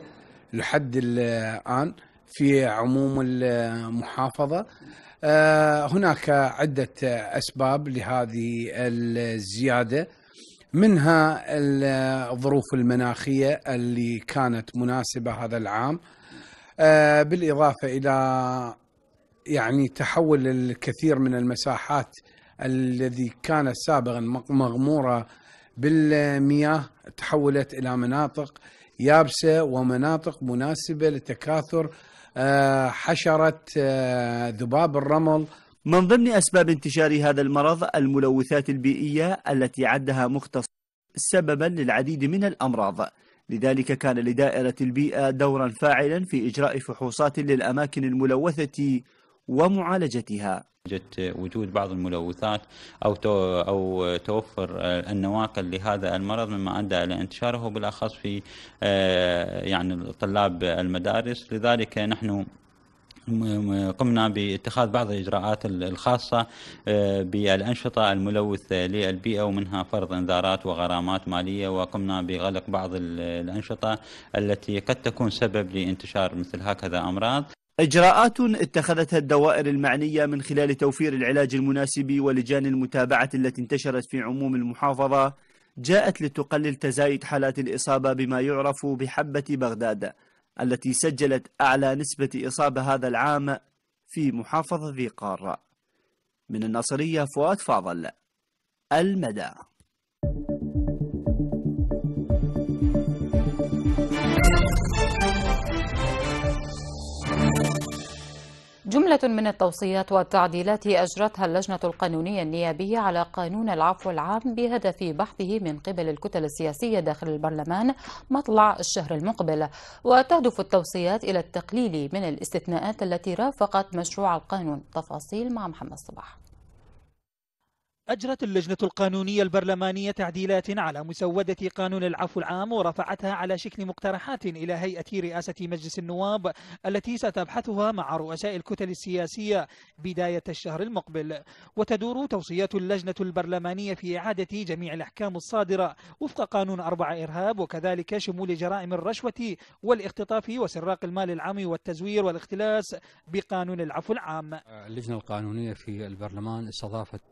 لحد الآن في عموم المحافظة آه، هناك عدة أسباب لهذه الزيادة منها الظروف المناخية اللي كانت مناسبة هذا العام آه، بالإضافة إلى يعني تحول الكثير من المساحات الذي كانت سابقا مغمورة بالمياه تحولت إلى مناطق يابسه ومناطق مناسبه لتكاثر آه، حشره آه، ذباب الرمل من ضمن اسباب انتشار هذا المرض الملوثات البيئيه التي عدها مختص سببا للعديد من الامراض لذلك كان لدائره البيئه دورا فاعلا في اجراء فحوصات للاماكن الملوثه ومعالجتها وجود بعض الملوثات او او توفر النواقل لهذا المرض مما ادى الى انتشاره بالاخص في آه، يعني طلاب المدارس لذلك نحن قمنا باتخاذ بعض الاجراءات الخاصه آه، بالانشطه الملوثه للبيئه ومنها فرض انذارات وغرامات ماليه وقمنا بغلق بعض الانشطه التي قد تكون سبب لانتشار مثل هكذا امراض إجراءات اتخذتها الدوائر المعنية من خلال توفير العلاج المناسب ولجان المتابعة التي انتشرت في عموم المحافظة جاءت لتقلل تزايد حالات الإصابة بما يعرف بحبة بغداد التي سجلت أعلى نسبة إصابة هذا العام في محافظة ذي قارة من الناصرية فؤاد فاضل المدى جملة من التوصيات والتعديلات أجرتها اللجنة القانونية النيابية على قانون العفو العام بهدف بحثه من قبل الكتل السياسية داخل البرلمان مطلع الشهر المقبل وتهدف التوصيات إلى التقليل من الاستثناءات التي رافقت مشروع القانون تفاصيل مع محمد صباح أجرت اللجنة القانونية البرلمانية تعديلات على مسودة قانون العفو العام ورفعتها على شكل مقترحات إلى هيئة رئاسة مجلس النواب التي ستبحثها مع رؤساء الكتل السياسية بداية الشهر المقبل وتدور توصيات اللجنة البرلمانية في إعادة جميع الأحكام الصادرة وفق قانون أربع إرهاب وكذلك شمول جرائم الرشوة والاختطاف وسراق المال العام والتزوير والاختلاس بقانون العفو العام اللجنة القانونية في البرلمان استضافت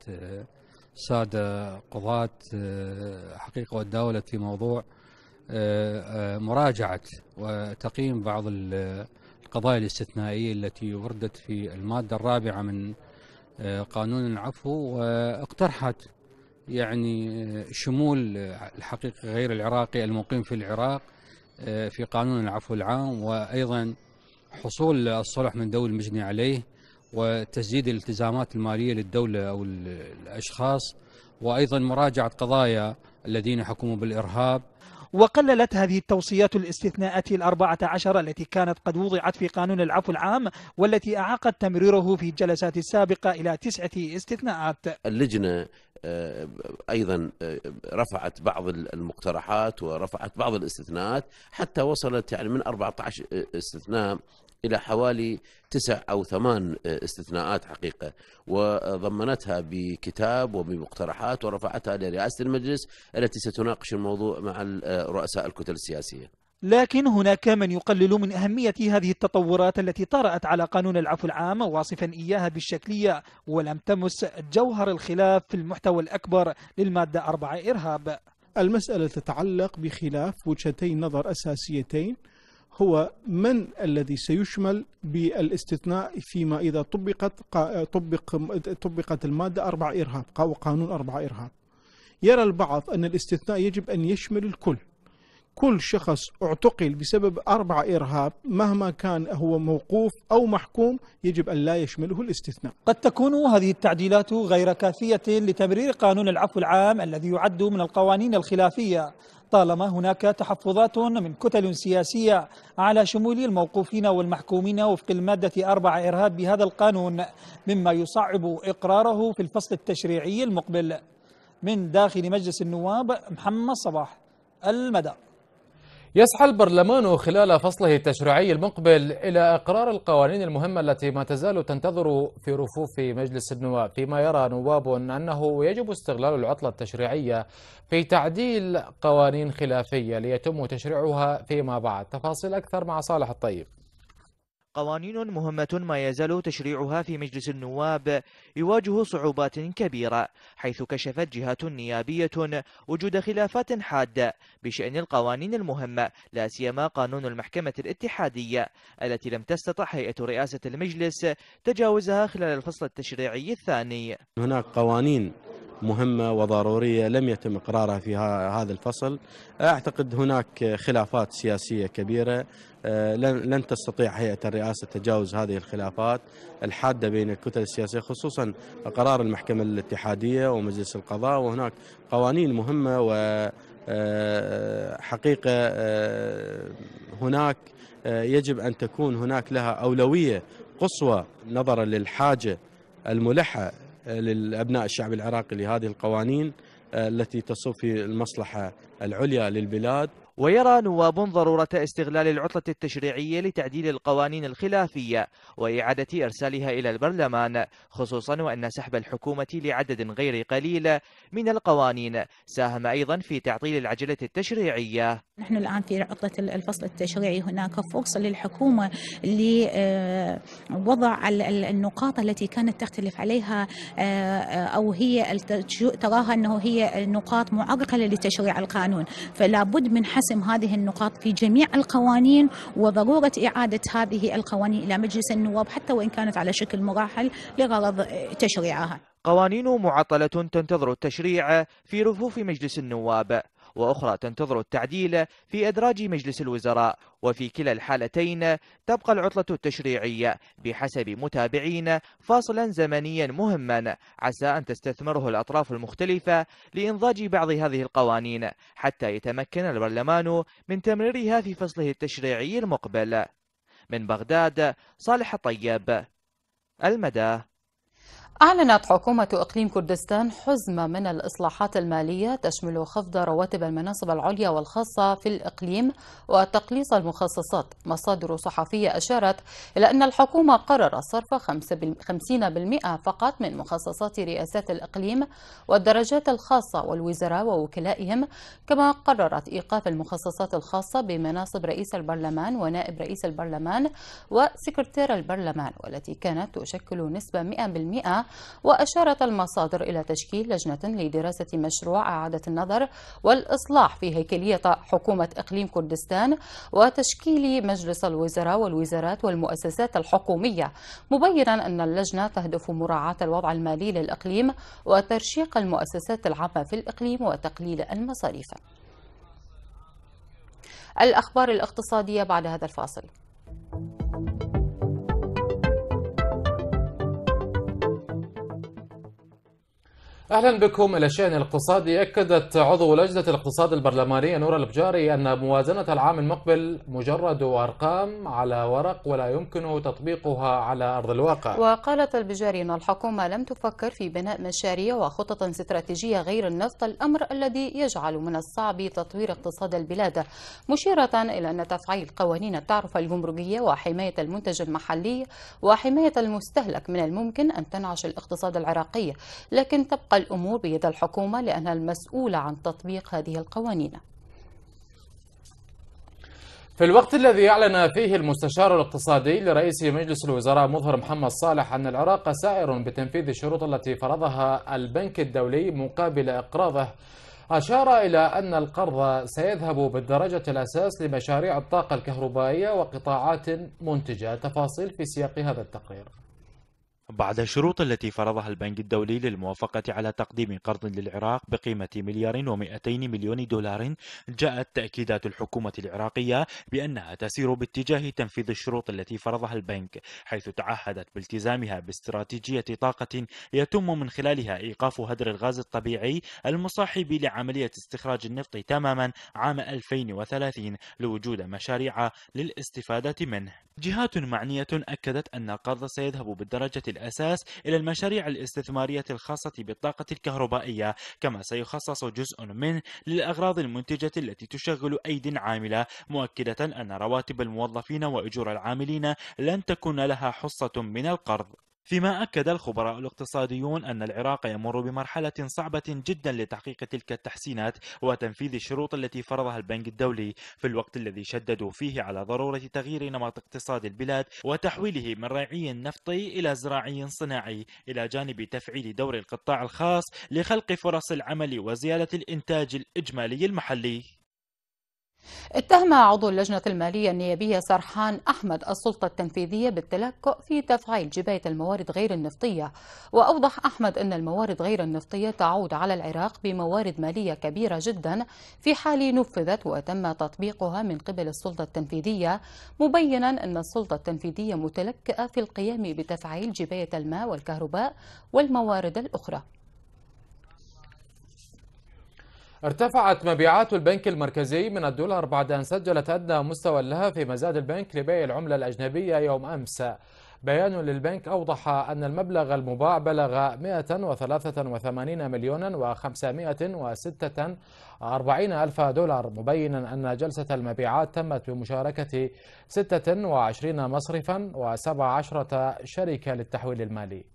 سادة آه، قضاة آه، حقيقة وتداولت في موضوع آه، مراجعة وتقييم بعض القضايا الاستثنائية التي وردت في المادة الرابعة من قانون العفو واقترحت يعني شمول الحقيقة غير العراقي المقيم في العراق في قانون العفو العام وأيضا حصول الصلح من دول المجني عليه وتسديد الالتزامات المالية للدولة أو الأشخاص وأيضا مراجعة قضايا الذين حكموا بالإرهاب وقللت هذه التوصيات الاستثناءات الأربعة عشر التي كانت قد وضعت في قانون العفو العام والتي أعاقت تمريره في الجلسات السابقة إلى تسعة استثناءات اللجنة آه، ايضا آه، رفعت بعض المقترحات ورفعت بعض الاستثناءات حتى وصلت يعني من 14 آه، استثناء إلى حوالي تسع أو ثمان آه، استثناءات حقيقة وضمنتها بكتاب وبمقترحات ورفعتها لرئاسة المجلس التي ستناقش الموضوع مع آه، رؤساء الكتل السياسية لكن هناك من يقلل من أهمية هذه التطورات التي طرأت على قانون العفو العام واصفا إياها بالشكلية ولم تمس جوهر الخلاف في المحتوى الأكبر للمادة أربعة إرهاب المسألة تتعلق بخلاف وجهتين نظر أساسيتين هو من الذي سيشمل بالاستثناء فيما إذا طبقت طبق طبقت المادة أربع إرهاب أو قانون أربع إرهاب يرى البعض أن الاستثناء يجب أن يشمل الكل كل شخص اعتقل بسبب أربع إرهاب مهما كان هو موقوف أو محكوم يجب أن لا يشمله الاستثناء قد تكون هذه التعديلات غير كافية لتمرير قانون العفو العام الذي يعد من القوانين الخلافية طالما هناك تحفظات من كتل سياسية على شمول الموقوفين والمحكومين وفق المادة أربعة إرهاب بهذا القانون مما يصعب إقراره في الفصل التشريعي المقبل من داخل مجلس النواب محمد صباح المدى يسعى البرلمان خلال فصله التشريعي المقبل إلى إقرار القوانين المهمة التي ما تزال تنتظر في رفوف مجلس النواب فيما يرى نواب أنه يجب استغلال العطلة التشريعية في تعديل قوانين خلافية ليتم تشريعها فيما بعد تفاصيل أكثر مع صالح الطيب قوانين مهمة ما يزال تشريعها في مجلس النواب يواجه صعوبات كبيرة حيث كشفت جهات نيابية وجود خلافات حادة بشأن القوانين المهمة لا سيما قانون المحكمة الاتحادية التي لم تستطع هيئة رئاسة المجلس تجاوزها خلال الفصل التشريعي الثاني هناك قوانين مهمة وضرورية لم يتم إقرارها في هذا الفصل أعتقد هناك خلافات سياسية كبيرة آه، لن تستطيع هيئة الرئاسة تجاوز هذه الخلافات الحادة بين الكتل السياسية خصوصا قرار المحكمة الاتحادية ومجلس القضاء وهناك قوانين مهمة وحقيقة آه، آه، هناك يجب أن تكون هناك لها أولوية قصوى نظرا للحاجة الملحة للأبناء الشعب العراقي لهذه القوانين التي تصب في المصلحة العليا للبلاد ويرى نواب ضرورة استغلال العطلة التشريعية لتعديل القوانين الخلافية وإعادة إرسالها إلى البرلمان خصوصا وأن سحب الحكومة لعدد غير قليل من القوانين ساهم أيضا في تعطيل العجلة التشريعية نحن الآن في عطلة الفصل التشريعي هناك فرصة للحكومة لوضع آه، النقاط التي كانت تختلف عليها آه، أو هي تراها أنه هي نقاط معرقلة لتشريع القانون فلا بد من حسب حسم هذه النقاط في جميع القوانين وضروره اعاده هذه القوانين الى مجلس النواب حتى وان كانت على شكل مراحل لغرض تشريعها. قوانين معطله تنتظر التشريع في رفوف مجلس النواب وأخرى تنتظر التعديل في إدراج مجلس الوزراء وفي كلا الحالتين تبقى العطلة التشريعية بحسب متابعين فاصلا زمنيا مهما عسى أن تستثمره الأطراف المختلفة لإنضاج بعض هذه القوانين حتى يتمكن البرلمان من تمريرها في فصله التشريعي المقبل من بغداد صالح طيب المدى أعلنت حكومة إقليم كردستان حزمة من الإصلاحات المالية تشمل خفض رواتب المناصب العليا والخاصة في الإقليم وتقليص المخصصات مصادر صحفية أشارت إلى أن الحكومة قررت صرف 50% فقط من مخصصات رئاسات الإقليم والدرجات الخاصة والوزراء ووكلائهم كما قررت إيقاف المخصصات الخاصة بمناصب رئيس البرلمان ونائب رئيس البرلمان وسكرتير البرلمان والتي كانت تشكل نسبة 100% وأشارت المصادر إلى تشكيل لجنة لدراسة مشروع إعادة النظر والإصلاح في هيكلية حكومة إقليم كردستان وتشكيل مجلس الوزراء والوزارات والمؤسسات الحكومية مبينا أن اللجنة تهدف مراعاة الوضع المالي للإقليم وترشيق المؤسسات العامة في الإقليم وتقليل المصاريف الأخبار الاقتصادية بعد هذا الفاصل أهلا بكم إلى الشأن الاقتصادي أكدت عضو لجنة الاقتصاد البرلمانية نورا البجاري أن موازنة العام المقبل مجرد أرقام على ورق ولا يمكن تطبيقها على أرض الواقع وقالت البجاري أن الحكومة لم تفكر في بناء مشاريع وخطط استراتيجية غير النفط الأمر الذي يجعل من الصعب تطوير اقتصاد البلاد مشيرة إلى أن تفعيل قوانين التعرفة الجمركية وحماية المنتج المحلي وحماية المستهلك من الممكن أن تنعش الاقتصاد العراقي لكن تبقى الأمور بيد الحكومة لأنها المسؤولة عن تطبيق هذه القوانين في الوقت الذي أعلن فيه المستشار الاقتصادي لرئيس مجلس الوزراء مظهر محمد صالح أن العراق سائر بتنفيذ الشروط التي فرضها البنك الدولي مقابل إقراضه أشار إلى أن القرض سيذهب بالدرجة الأساس لمشاريع الطاقة الكهربائية وقطاعات منتجة تفاصيل في سياق هذا التقرير بعد الشروط التي فرضها البنك الدولي للموافقة على تقديم قرض للعراق بقيمة مليار و200 مليون دولار جاءت تأكيدات الحكومة العراقية بأنها تسير باتجاه تنفيذ الشروط التي فرضها البنك حيث تعهدت بالتزامها باستراتيجية طاقة يتم من خلالها إيقاف هدر الغاز الطبيعي المصاحب لعملية استخراج النفط تماما عام 2030 لوجود مشاريع للاستفادة منه جهات معنية أكدت أن القرض سيذهب بالدرجة الأساس إلى المشاريع الاستثمارية الخاصة بالطاقة الكهربائية كما سيخصص جزء منه للأغراض المنتجة التي تشغل أيد عاملة مؤكدة أن رواتب الموظفين وأجور العاملين لن تكون لها حصة من القرض فيما أكد الخبراء الاقتصاديون أن العراق يمر بمرحلة صعبة جدا لتحقيق تلك التحسينات وتنفيذ الشروط التي فرضها البنك الدولي في الوقت الذي شددوا فيه على ضرورة تغيير نمط اقتصاد البلاد وتحويله من ريعي نفطي إلى زراعي صناعي إلى جانب تفعيل دور القطاع الخاص لخلق فرص العمل وزيادة الإنتاج الإجمالي المحلي اتهم عضو اللجنة المالية النيابية سرحان أحمد السلطة التنفيذية بالتلكؤ في تفعيل جباية الموارد غير النفطية وأوضح أحمد أن الموارد غير النفطية تعود على العراق بموارد مالية كبيرة جدا في حال نفذت وتم تطبيقها من قبل السلطة التنفيذية مبينا أن السلطة التنفيذية متلكئة في القيام بتفعيل جباية الماء والكهرباء والموارد الأخرى ارتفعت مبيعات البنك المركزي من الدولار بعد أن سجلت أدنى مستوى لها في مزاد البنك لبيع العملة الأجنبية يوم أمس بيان للبنك أوضح أن المبلغ المباع بلغ 183 مليون و546 ألف دولار مبينا أن جلسة المبيعات تمت بمشاركة 26 مصرفا و17 شركة للتحويل المالي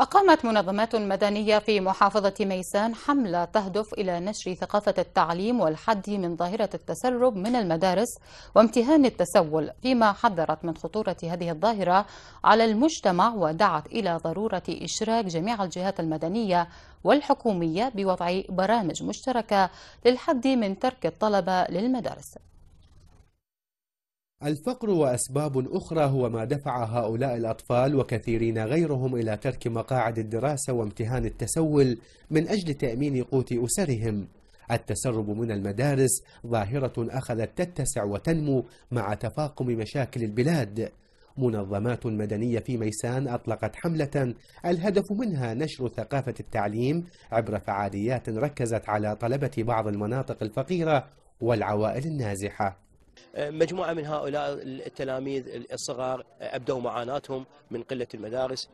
أقامت منظمات مدنية في محافظة ميسان حملة تهدف إلى نشر ثقافة التعليم والحد من ظاهرة التسرب من المدارس وامتهان التسول فيما حذرت من خطورة هذه الظاهرة على المجتمع ودعت إلى ضرورة إشراك جميع الجهات المدنية والحكومية بوضع برامج مشتركة للحد من ترك الطلبة للمدارس الفقر وأسباب أخرى هو ما دفع هؤلاء الأطفال وكثيرين غيرهم إلى ترك مقاعد الدراسة وامتهان التسول من أجل تأمين قوت أسرهم التسرب من المدارس ظاهرة أخذت تتسع وتنمو مع تفاقم مشاكل البلاد منظمات مدنية في ميسان أطلقت حملة الهدف منها نشر ثقافة التعليم عبر فعاليات ركزت على طلبة بعض المناطق الفقيرة والعوائل النازحة مجموعة من هؤلاء التلاميذ الصغار أبدوا معاناتهم من قلة المدارس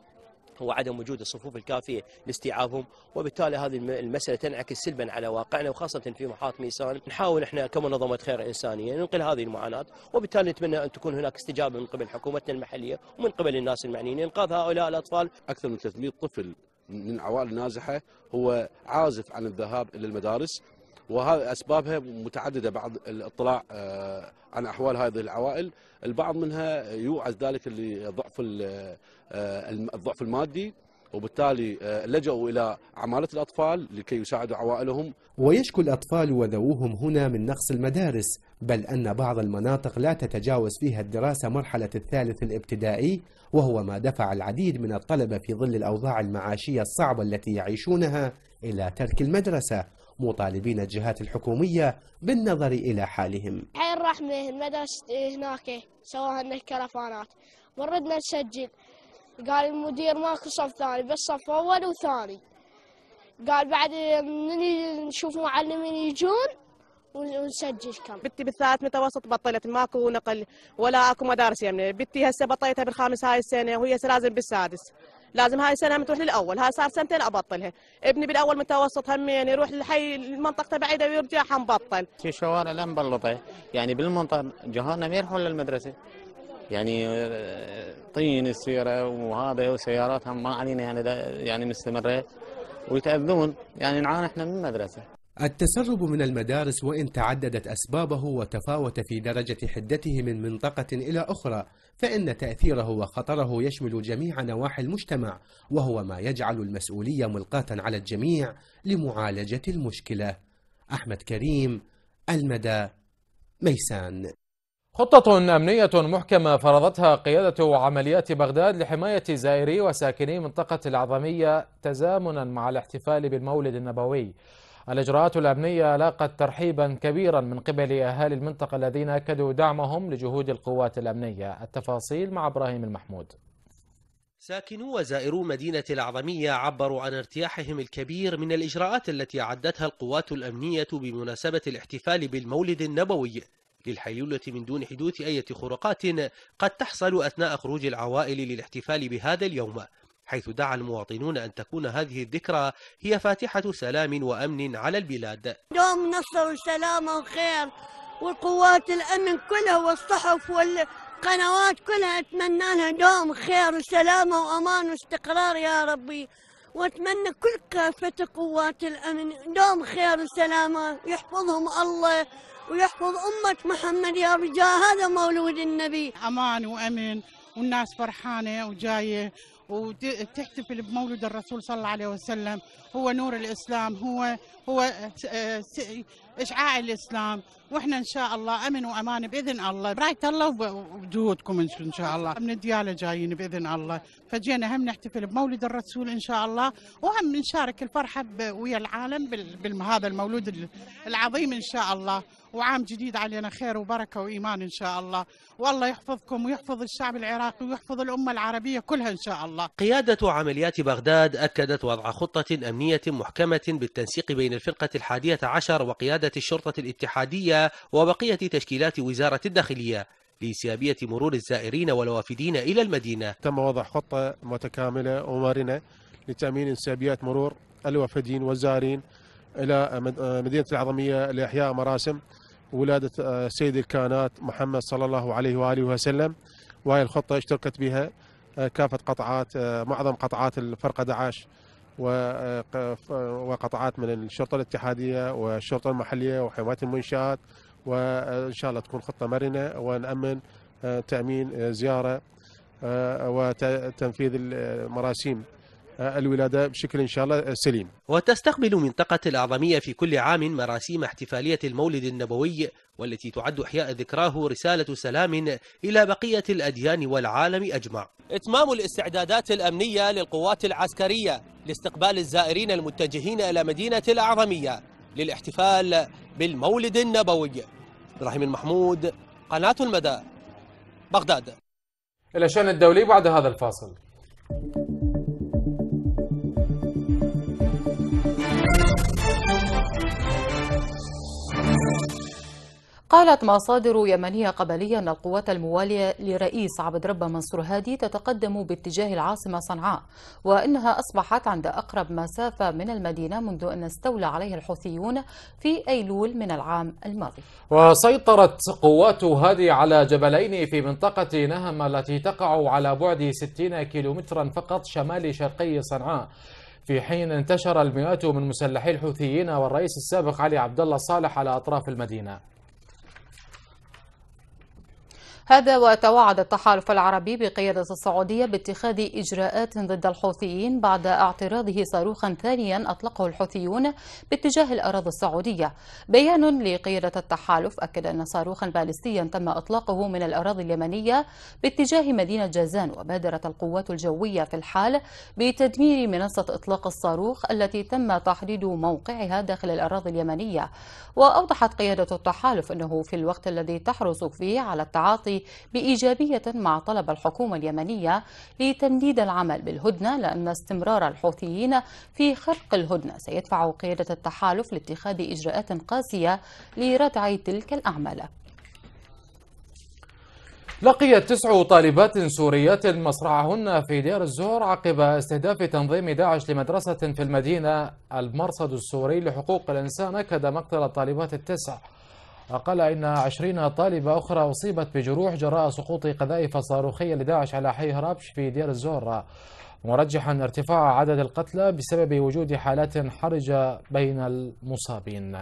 وعدم وجود الصفوف الكافيه لاستيعابهم وبالتالي هذه المساله تنعكس سلبا على واقعنا وخاصه في محاط ميسان نحاول احنا كمنظمه خير انسانيه ننقل هذه المعاناه وبالتالي نتمنى ان تكون هناك استجابه من قبل حكومتنا المحليه ومن قبل الناس المعنيين انقاذ هؤلاء الاطفال اكثر من 300 طفل من عوائل نازحه هو عازف عن الذهاب الى المدارس وهذا أسبابها متعددة بعض الاطلاع آه، عن أحوال هذه العوائل البعض منها يوعز ذلك لضعف آه، الضعف المادي وبالتالي آه، لجأوا إلى عمالة الأطفال لكي يساعدوا عوائلهم ويشكو الأطفال وذووهم هنا من نقص المدارس بل أن بعض المناطق لا تتجاوز فيها الدراسة مرحلة الثالث الابتدائي وهو ما دفع العديد من الطلبة في ظل الأوضاع المعاشية الصعبة التي يعيشونها إلى ترك المدرسة مطالبين الجهات الحكومية بالنظر إلى حالهم عين رحمة المدرسة هناك سواها لنا كرفانات وردنا نسجل قال المدير ماكو صف ثاني بس صف أول وثاني قال بعد نشوف معلمين يجون ونسجل كم بنتي بالثالث متوسط بطلت ماكو نقل ولا اكو مدارس يمنا يعني. بنتي هسه بطيتها بالخامس هاي السنه وهي لازم بالسادس لازم هاي السنه تروح للاول هاي صار سنتين ابطلها ابني بالاول متوسط همين يعني يروح للحي المنطقه بعيده ويرجع حنبطل في شوارع لا مبلطه يعني بالمنطقه جهالنا ما يروحون للمدرسه يعني آه، طين السيره وهذا وسياراتهم ما علينا يعني يعني مستمره ويتاذون يعني نعاني احنا من المدرسه التسرب من المدارس وإن تعددت أسبابه وتفاوت في درجة حدته من منطقة إلى أخرى فإن تأثيره وخطره يشمل جميع نواحي المجتمع وهو ما يجعل المسؤولية ملقاة على الجميع لمعالجة المشكلة أحمد كريم المدى ميسان خطة أمنية محكمة فرضتها قيادة عمليات بغداد لحماية زائري وساكني منطقة العظمية تزامنا مع الاحتفال بالمولد النبوي الإجراءات الأمنية لاقت ترحيبا كبيرا من قبل أهالي المنطقة الذين أكدوا دعمهم لجهود القوات الأمنية التفاصيل مع إبراهيم المحمود ساكنو وزائرو مدينة العظمية عبروا عن ارتياحهم الكبير من الإجراءات التي عدتها القوات الأمنية بمناسبة الاحتفال بالمولد النبوي للحيلولة من دون حدوث أي خروقات قد تحصل أثناء خروج العوائل للاحتفال بهذا اليوم حيث دعا المواطنون أن تكون هذه الذكرى هي فاتحة سلام وأمن على البلاد دوم نصر وسلامة وخير والقوات الأمن كلها والصحف والقنوات كلها أتمنى لها دوم خير وسلامة وأمان واستقرار يا ربي واتمنى كل كافه قوات الامن دوم خير وسلامه يحفظهم الله ويحفظ امه محمد يا رجال هذا مولود النبي امان وامن والناس فرحانه وجايه وتحتفل بمولد الرسول صلى الله عليه وسلم هو نور الاسلام هو هو آه، آه، اشعاع الاسلام واحنا ان شاء الله امن وامان باذن الله برايه الله وجودكم ان شاء الله من الديالة جايين باذن الله فجينا هم نحتفل بمولد الرسول ان شاء الله وهم نشارك الفرحه ويا العالم بهذا المولود العظيم ان شاء الله وعام جديد علينا خير وبركه وايمان ان شاء الله والله يحفظكم ويحفظ الشعب العراقي ويحفظ الامه العربيه كلها ان شاء الله قياده عمليات بغداد اكدت وضع خطه امنيه محكمه بالتنسيق بين الفرقه الحادية عشر وقياده قيادة الشرطة الاتحادية وبقية تشكيلات وزارة الداخلية لسيابية مرور الزائرين والوافدين إلى المدينة تم وضع خطة متكاملة ومرنة لتأمين انسيابيات مرور الوافدين والزائرين إلى مدينة العظمية لإحياء مراسم ولادة آه، سيد الكائنات محمد صلى الله عليه وآله وسلم وهي الخطة اشتركت بها آه، كافة قطعات آه، معظم قطعات الفرقة 11 وقطعات من الشرطه الاتحاديه والشرطه المحليه وحمايه المنشات وان شاء الله تكون خطه مرنه ونامن آه، تامين آه، زياره آه، وتنفيذ المراسيم الولادة بشكل إن شاء الله آه، سليم وتستقبل منطقة الأعظمية في كل عام مراسيم احتفالية المولد النبوي والتي تعد إحياء ذكراه رسالة سلام إلى بقية الأديان والعالم أجمع إتمام الاستعدادات الأمنية للقوات العسكرية لاستقبال الزائرين المتجهين إلى مدينة الأعظمية للاحتفال بالمولد النبوي إبراهيم المحمود قناة المدى بغداد الى الشان الدولي بعد هذا الفاصل قالت مصادر يمنية قبلية أن القوات الموالية لرئيس عبد ربه منصور هادي تتقدم باتجاه العاصمة صنعاء وإنها أصبحت عند أقرب مسافة من المدينة منذ أن استولى عليها الحوثيون في أيلول من العام الماضي وسيطرت قوات هادي على جبلين في منطقة نهم التي تقع على بعد 60 كيلومترا فقط شمال شرقي صنعاء في حين انتشر المئات من مسلحي الحوثيين والرئيس السابق علي عبد الله صالح على أطراف المدينة هذا وتوعد التحالف العربي بقيادة السعودية باتخاذ إجراءات ضد الحوثيين بعد اعتراضه صاروخا ثانيا أطلقه الحوثيون باتجاه الأراضي السعودية بيان لقيادة التحالف أكد أن صاروخا باليستيا تم إطلاقه من الأراضي اليمنية باتجاه مدينة جازان وبادرت القوات الجوية في الحال بتدمير منصة إطلاق الصاروخ التي تم تحديد موقعها داخل الأراضي اليمنية وأوضحت قيادة التحالف أنه في الوقت الذي تحرص فيه على التعاطي بإيجابية مع طلب الحكومة اليمنية لتمديد العمل بالهدنة لأن استمرار الحوثيين في خرق الهدنة سيدفع قيادة التحالف لاتخاذ إجراءات قاسية لردع تلك الأعمال لقيت تسع طالبات سوريات مصرعهن في دير الزور عقب استهداف تنظيم داعش لمدرسة في المدينة المرصد السوري لحقوق الإنسان أكد مقتل الطالبات التسع قال إن عشرين طالبة أخرى أصيبت بجروح جراء سقوط قذائف صاروخية لداعش على حي هرابش في دير الزور مرجحا ارتفاع عدد القتلى بسبب وجود حالات حرجة بين المصابين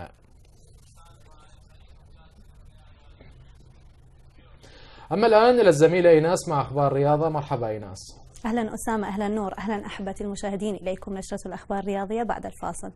أما الآن إلى الزميلة إيناس مع أخبار رياضة مرحبا إيناس أهلا أسامة أهلا نور أهلا أحبتي المشاهدين إليكم نشرة الأخبار الرياضية بعد الفاصل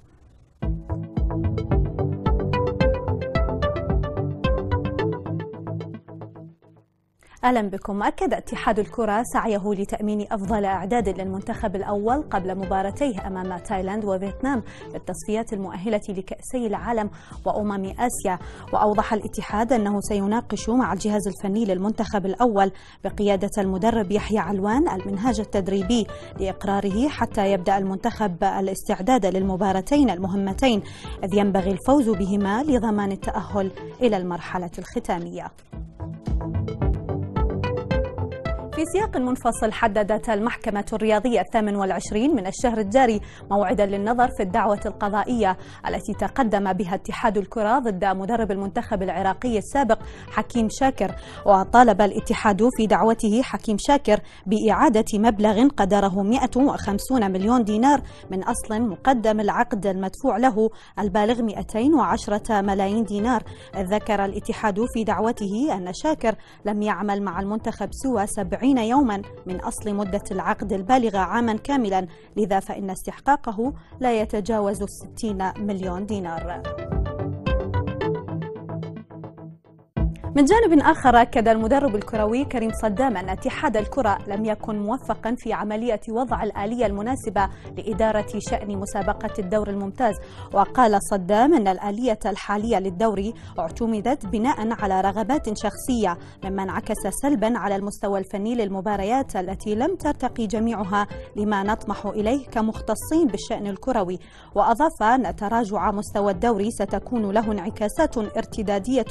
أهلا بكم أكد اتحاد الكرة سعيه لتأمين أفضل أعداد للمنتخب الأول قبل مباراتيه أمام تايلاند وفيتنام بالتصفيات المؤهلة لكأسي العالم وأمم آسيا وأوضح الاتحاد أنه سيناقش مع الجهاز الفني للمنتخب الأول بقيادة المدرب يحيى علوان المنهاج التدريبي لإقراره حتى يبدأ المنتخب الاستعداد للمباراتين المهمتين إذ ينبغي الفوز بهما لضمان التأهل إلى المرحلة الختامية. في سياق منفصل حددت المحكمة الرياضية الثامن والعشرين من الشهر الجاري موعدا للنظر في الدعوة القضائية التي تقدم بها اتحاد الكرة ضد مدرب المنتخب العراقي السابق حكيم شاكر وطالب الاتحاد في دعوته حكيم شاكر بإعادة مبلغ قدره 150 مليون دينار من أصل مقدم العقد المدفوع له البالغ 210 ملايين دينار ذكر الاتحاد في دعوته أن شاكر لم يعمل مع المنتخب سوى 70 40 يوما من أصل مدة العقد البالغة عاما كاملا لذا فإن استحقاقه لا يتجاوز 60 مليون دينار من جانب آخر أكد المدرب الكروي كريم صدام أن اتحاد الكرة لم يكن موفقا في عملية وضع الآلية المناسبة لإدارة شأن مسابقة الدور الممتاز وقال صدام أن الآلية الحالية للدوري اعتمدت بناء على رغبات شخصية مما انعكس سلبا على المستوى الفني للمباريات التي لم ترتقي جميعها لما نطمح إليه كمختصين بالشأن الكروي وأضاف أن تراجع مستوى الدوري ستكون له انعكاسات ارتدادية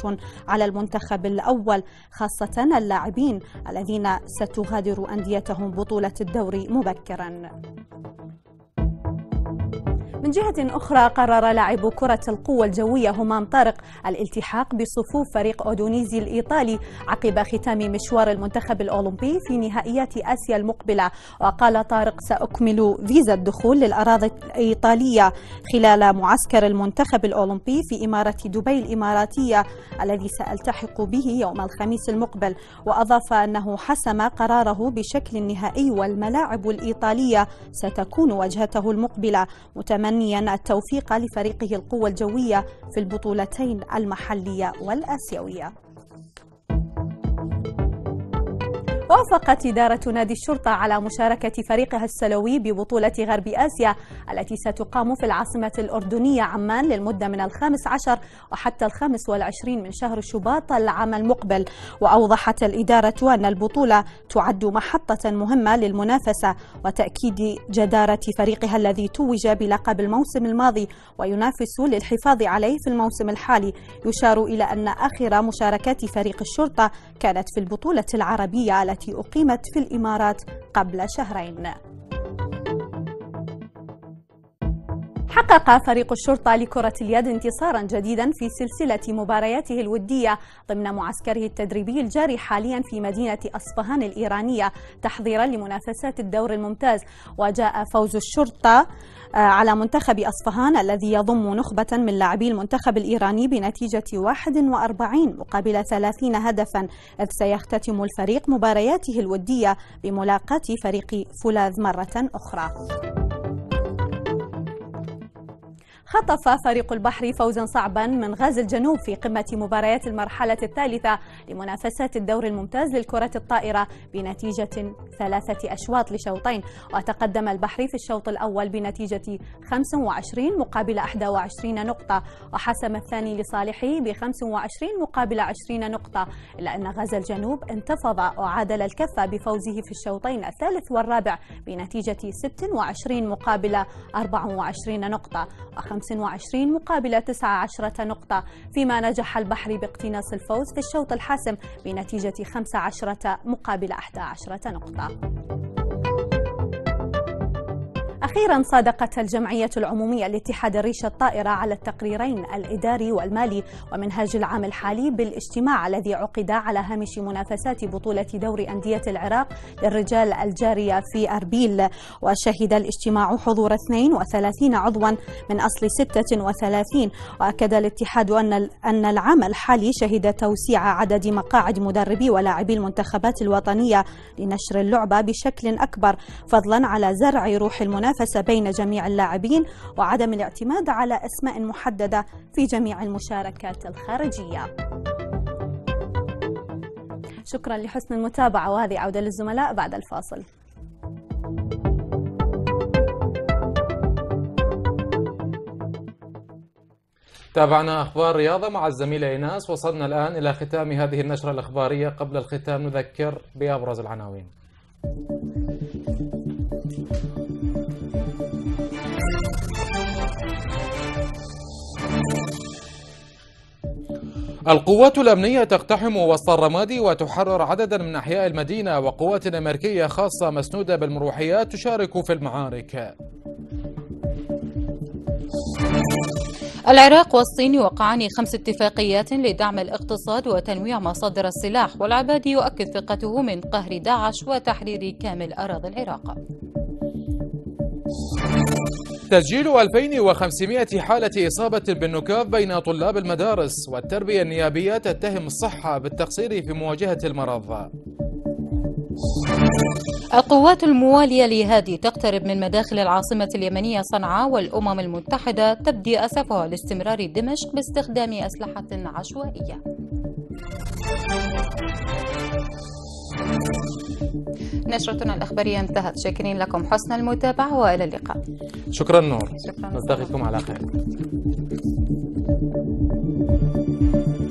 على المنتخب المركب الأول خاصة اللاعبين الذين ستغادر أنديتهم بطولة الدوري مبكرا من جهة أخرى قرر لاعب كرة القوة الجوية همام طارق الالتحاق بصفوف فريق أودونيزي الإيطالي عقب ختام مشوار المنتخب الأولمبي في نهائيات آسيا المقبلة وقال طارق سأكمل فيزا الدخول للأراضي الإيطالية خلال معسكر المنتخب الأولمبي في إمارة دبي الإماراتية الذي سألتحق به يوم الخميس المقبل وأضاف أنه حسم قراره بشكل نهائي والملاعب الإيطالية ستكون وجهته المقبلة متمنى متمنيا التوفيق لفريقه القوة الجوية في البطولتين المحلية والآسيوية وافقت إدارة نادي الشرطة على مشاركة فريقها السلوي ببطولة غرب آسيا التي ستقام في العاصمة الأردنية عمان للمدة من الخامس عشر وحتى الخامس والعشرين من شهر شباط العام المقبل وأوضحت الإدارة أن البطولة تعد محطة مهمة للمنافسة وتأكيد جدارة فريقها الذي توج بلقب الموسم الماضي وينافس للحفاظ عليه في الموسم الحالي يشار إلى أن آخر مشاركات فريق الشرطة كانت في البطولة العربية التي التي أقيمت في الإمارات قبل شهرين حقق فريق الشرطة لكرة اليد انتصارا جديدا في سلسلة مبارياته الودية ضمن معسكره التدريبي الجاري حاليا في مدينة أصفهان الإيرانية تحضيرا لمنافسات الدور الممتاز وجاء فوز الشرطة آه، على منتخب أصفهان الذي يضم نخبة من لاعبي المنتخب الإيراني بنتيجة 41 مقابل 30 هدفا إذ سيختتم الفريق مبارياته الودية بملاقاة فريق فولاذ مرة أخرى خطف فريق البحر فوزا صعبا من غاز الجنوب في قمة مباريات المرحلة الثالثة لمنافسات الدور الممتاز للكرة الطائرة بنتيجة ثلاثة أشواط لشوطين وتقدم البحر في الشوط الأول بنتيجة 25 مقابل 21 نقطة وحسم الثاني لصالحه ب 25 مقابل 20 نقطة إلا أن غاز الجنوب انتفض وعادل الكفة بفوزه في الشوطين الثالث والرابع بنتيجة 26 مقابل 24 نقطة و 25 مقابل 19 نقطة فيما نجح البحر باقتناص الفوز في الشوط الحاسم بنتيجة 15 مقابل 11 نقطة أخيرا صادقت الجمعية العمومية لاتحاد الريشة الطائرة على التقريرين الإداري والمالي ومنهاج العام الحالي بالاجتماع الذي عقد على هامش منافسات بطولة دور أندية العراق للرجال الجارية في أربيل وشهد الاجتماع حضور 32 عضوا من أصل 36 وأكد الاتحاد أن أن العام الحالي شهد توسيع عدد مقاعد مدربي ولاعبي المنتخبات الوطنية لنشر اللعبة بشكل أكبر فضلا على زرع روح المنافسة المنافسة بين جميع اللاعبين وعدم الاعتماد على أسماء محددة في جميع المشاركات الخارجية شكرا لحسن المتابعة وهذه عودة للزملاء بعد الفاصل تابعنا أخبار رياضة مع الزميلة إيناس وصلنا الآن إلى ختام هذه النشرة الأخبارية قبل الختام نذكر بأبرز العناوين القوات الأمنية تقتحم وسط الرمادي وتحرر عددا من أحياء المدينة وقوات أمريكية خاصة مسنودة بالمروحيات تشارك في المعارك العراق والصين يوقعان خمس اتفاقيات لدعم الاقتصاد وتنويع مصادر السلاح والعبادي يؤكد ثقته من قهر داعش وتحرير كامل أراضي العراق تسجيل 2500 حالة إصابة بالنكاف بين طلاب المدارس والتربية النيابية تتهم الصحة بالتقصير في مواجهة المرض القوات الموالية لهادي تقترب من مداخل العاصمة اليمنية صنعاء والأمم المتحدة تبدي أسفها لاستمرار دمشق باستخدام أسلحة عشوائية نشرتنا الإخبارية انتهت شاكرين لكم حسن المتابعة وإلى اللقاء شكرا نور شكرا نلتقيكم على خير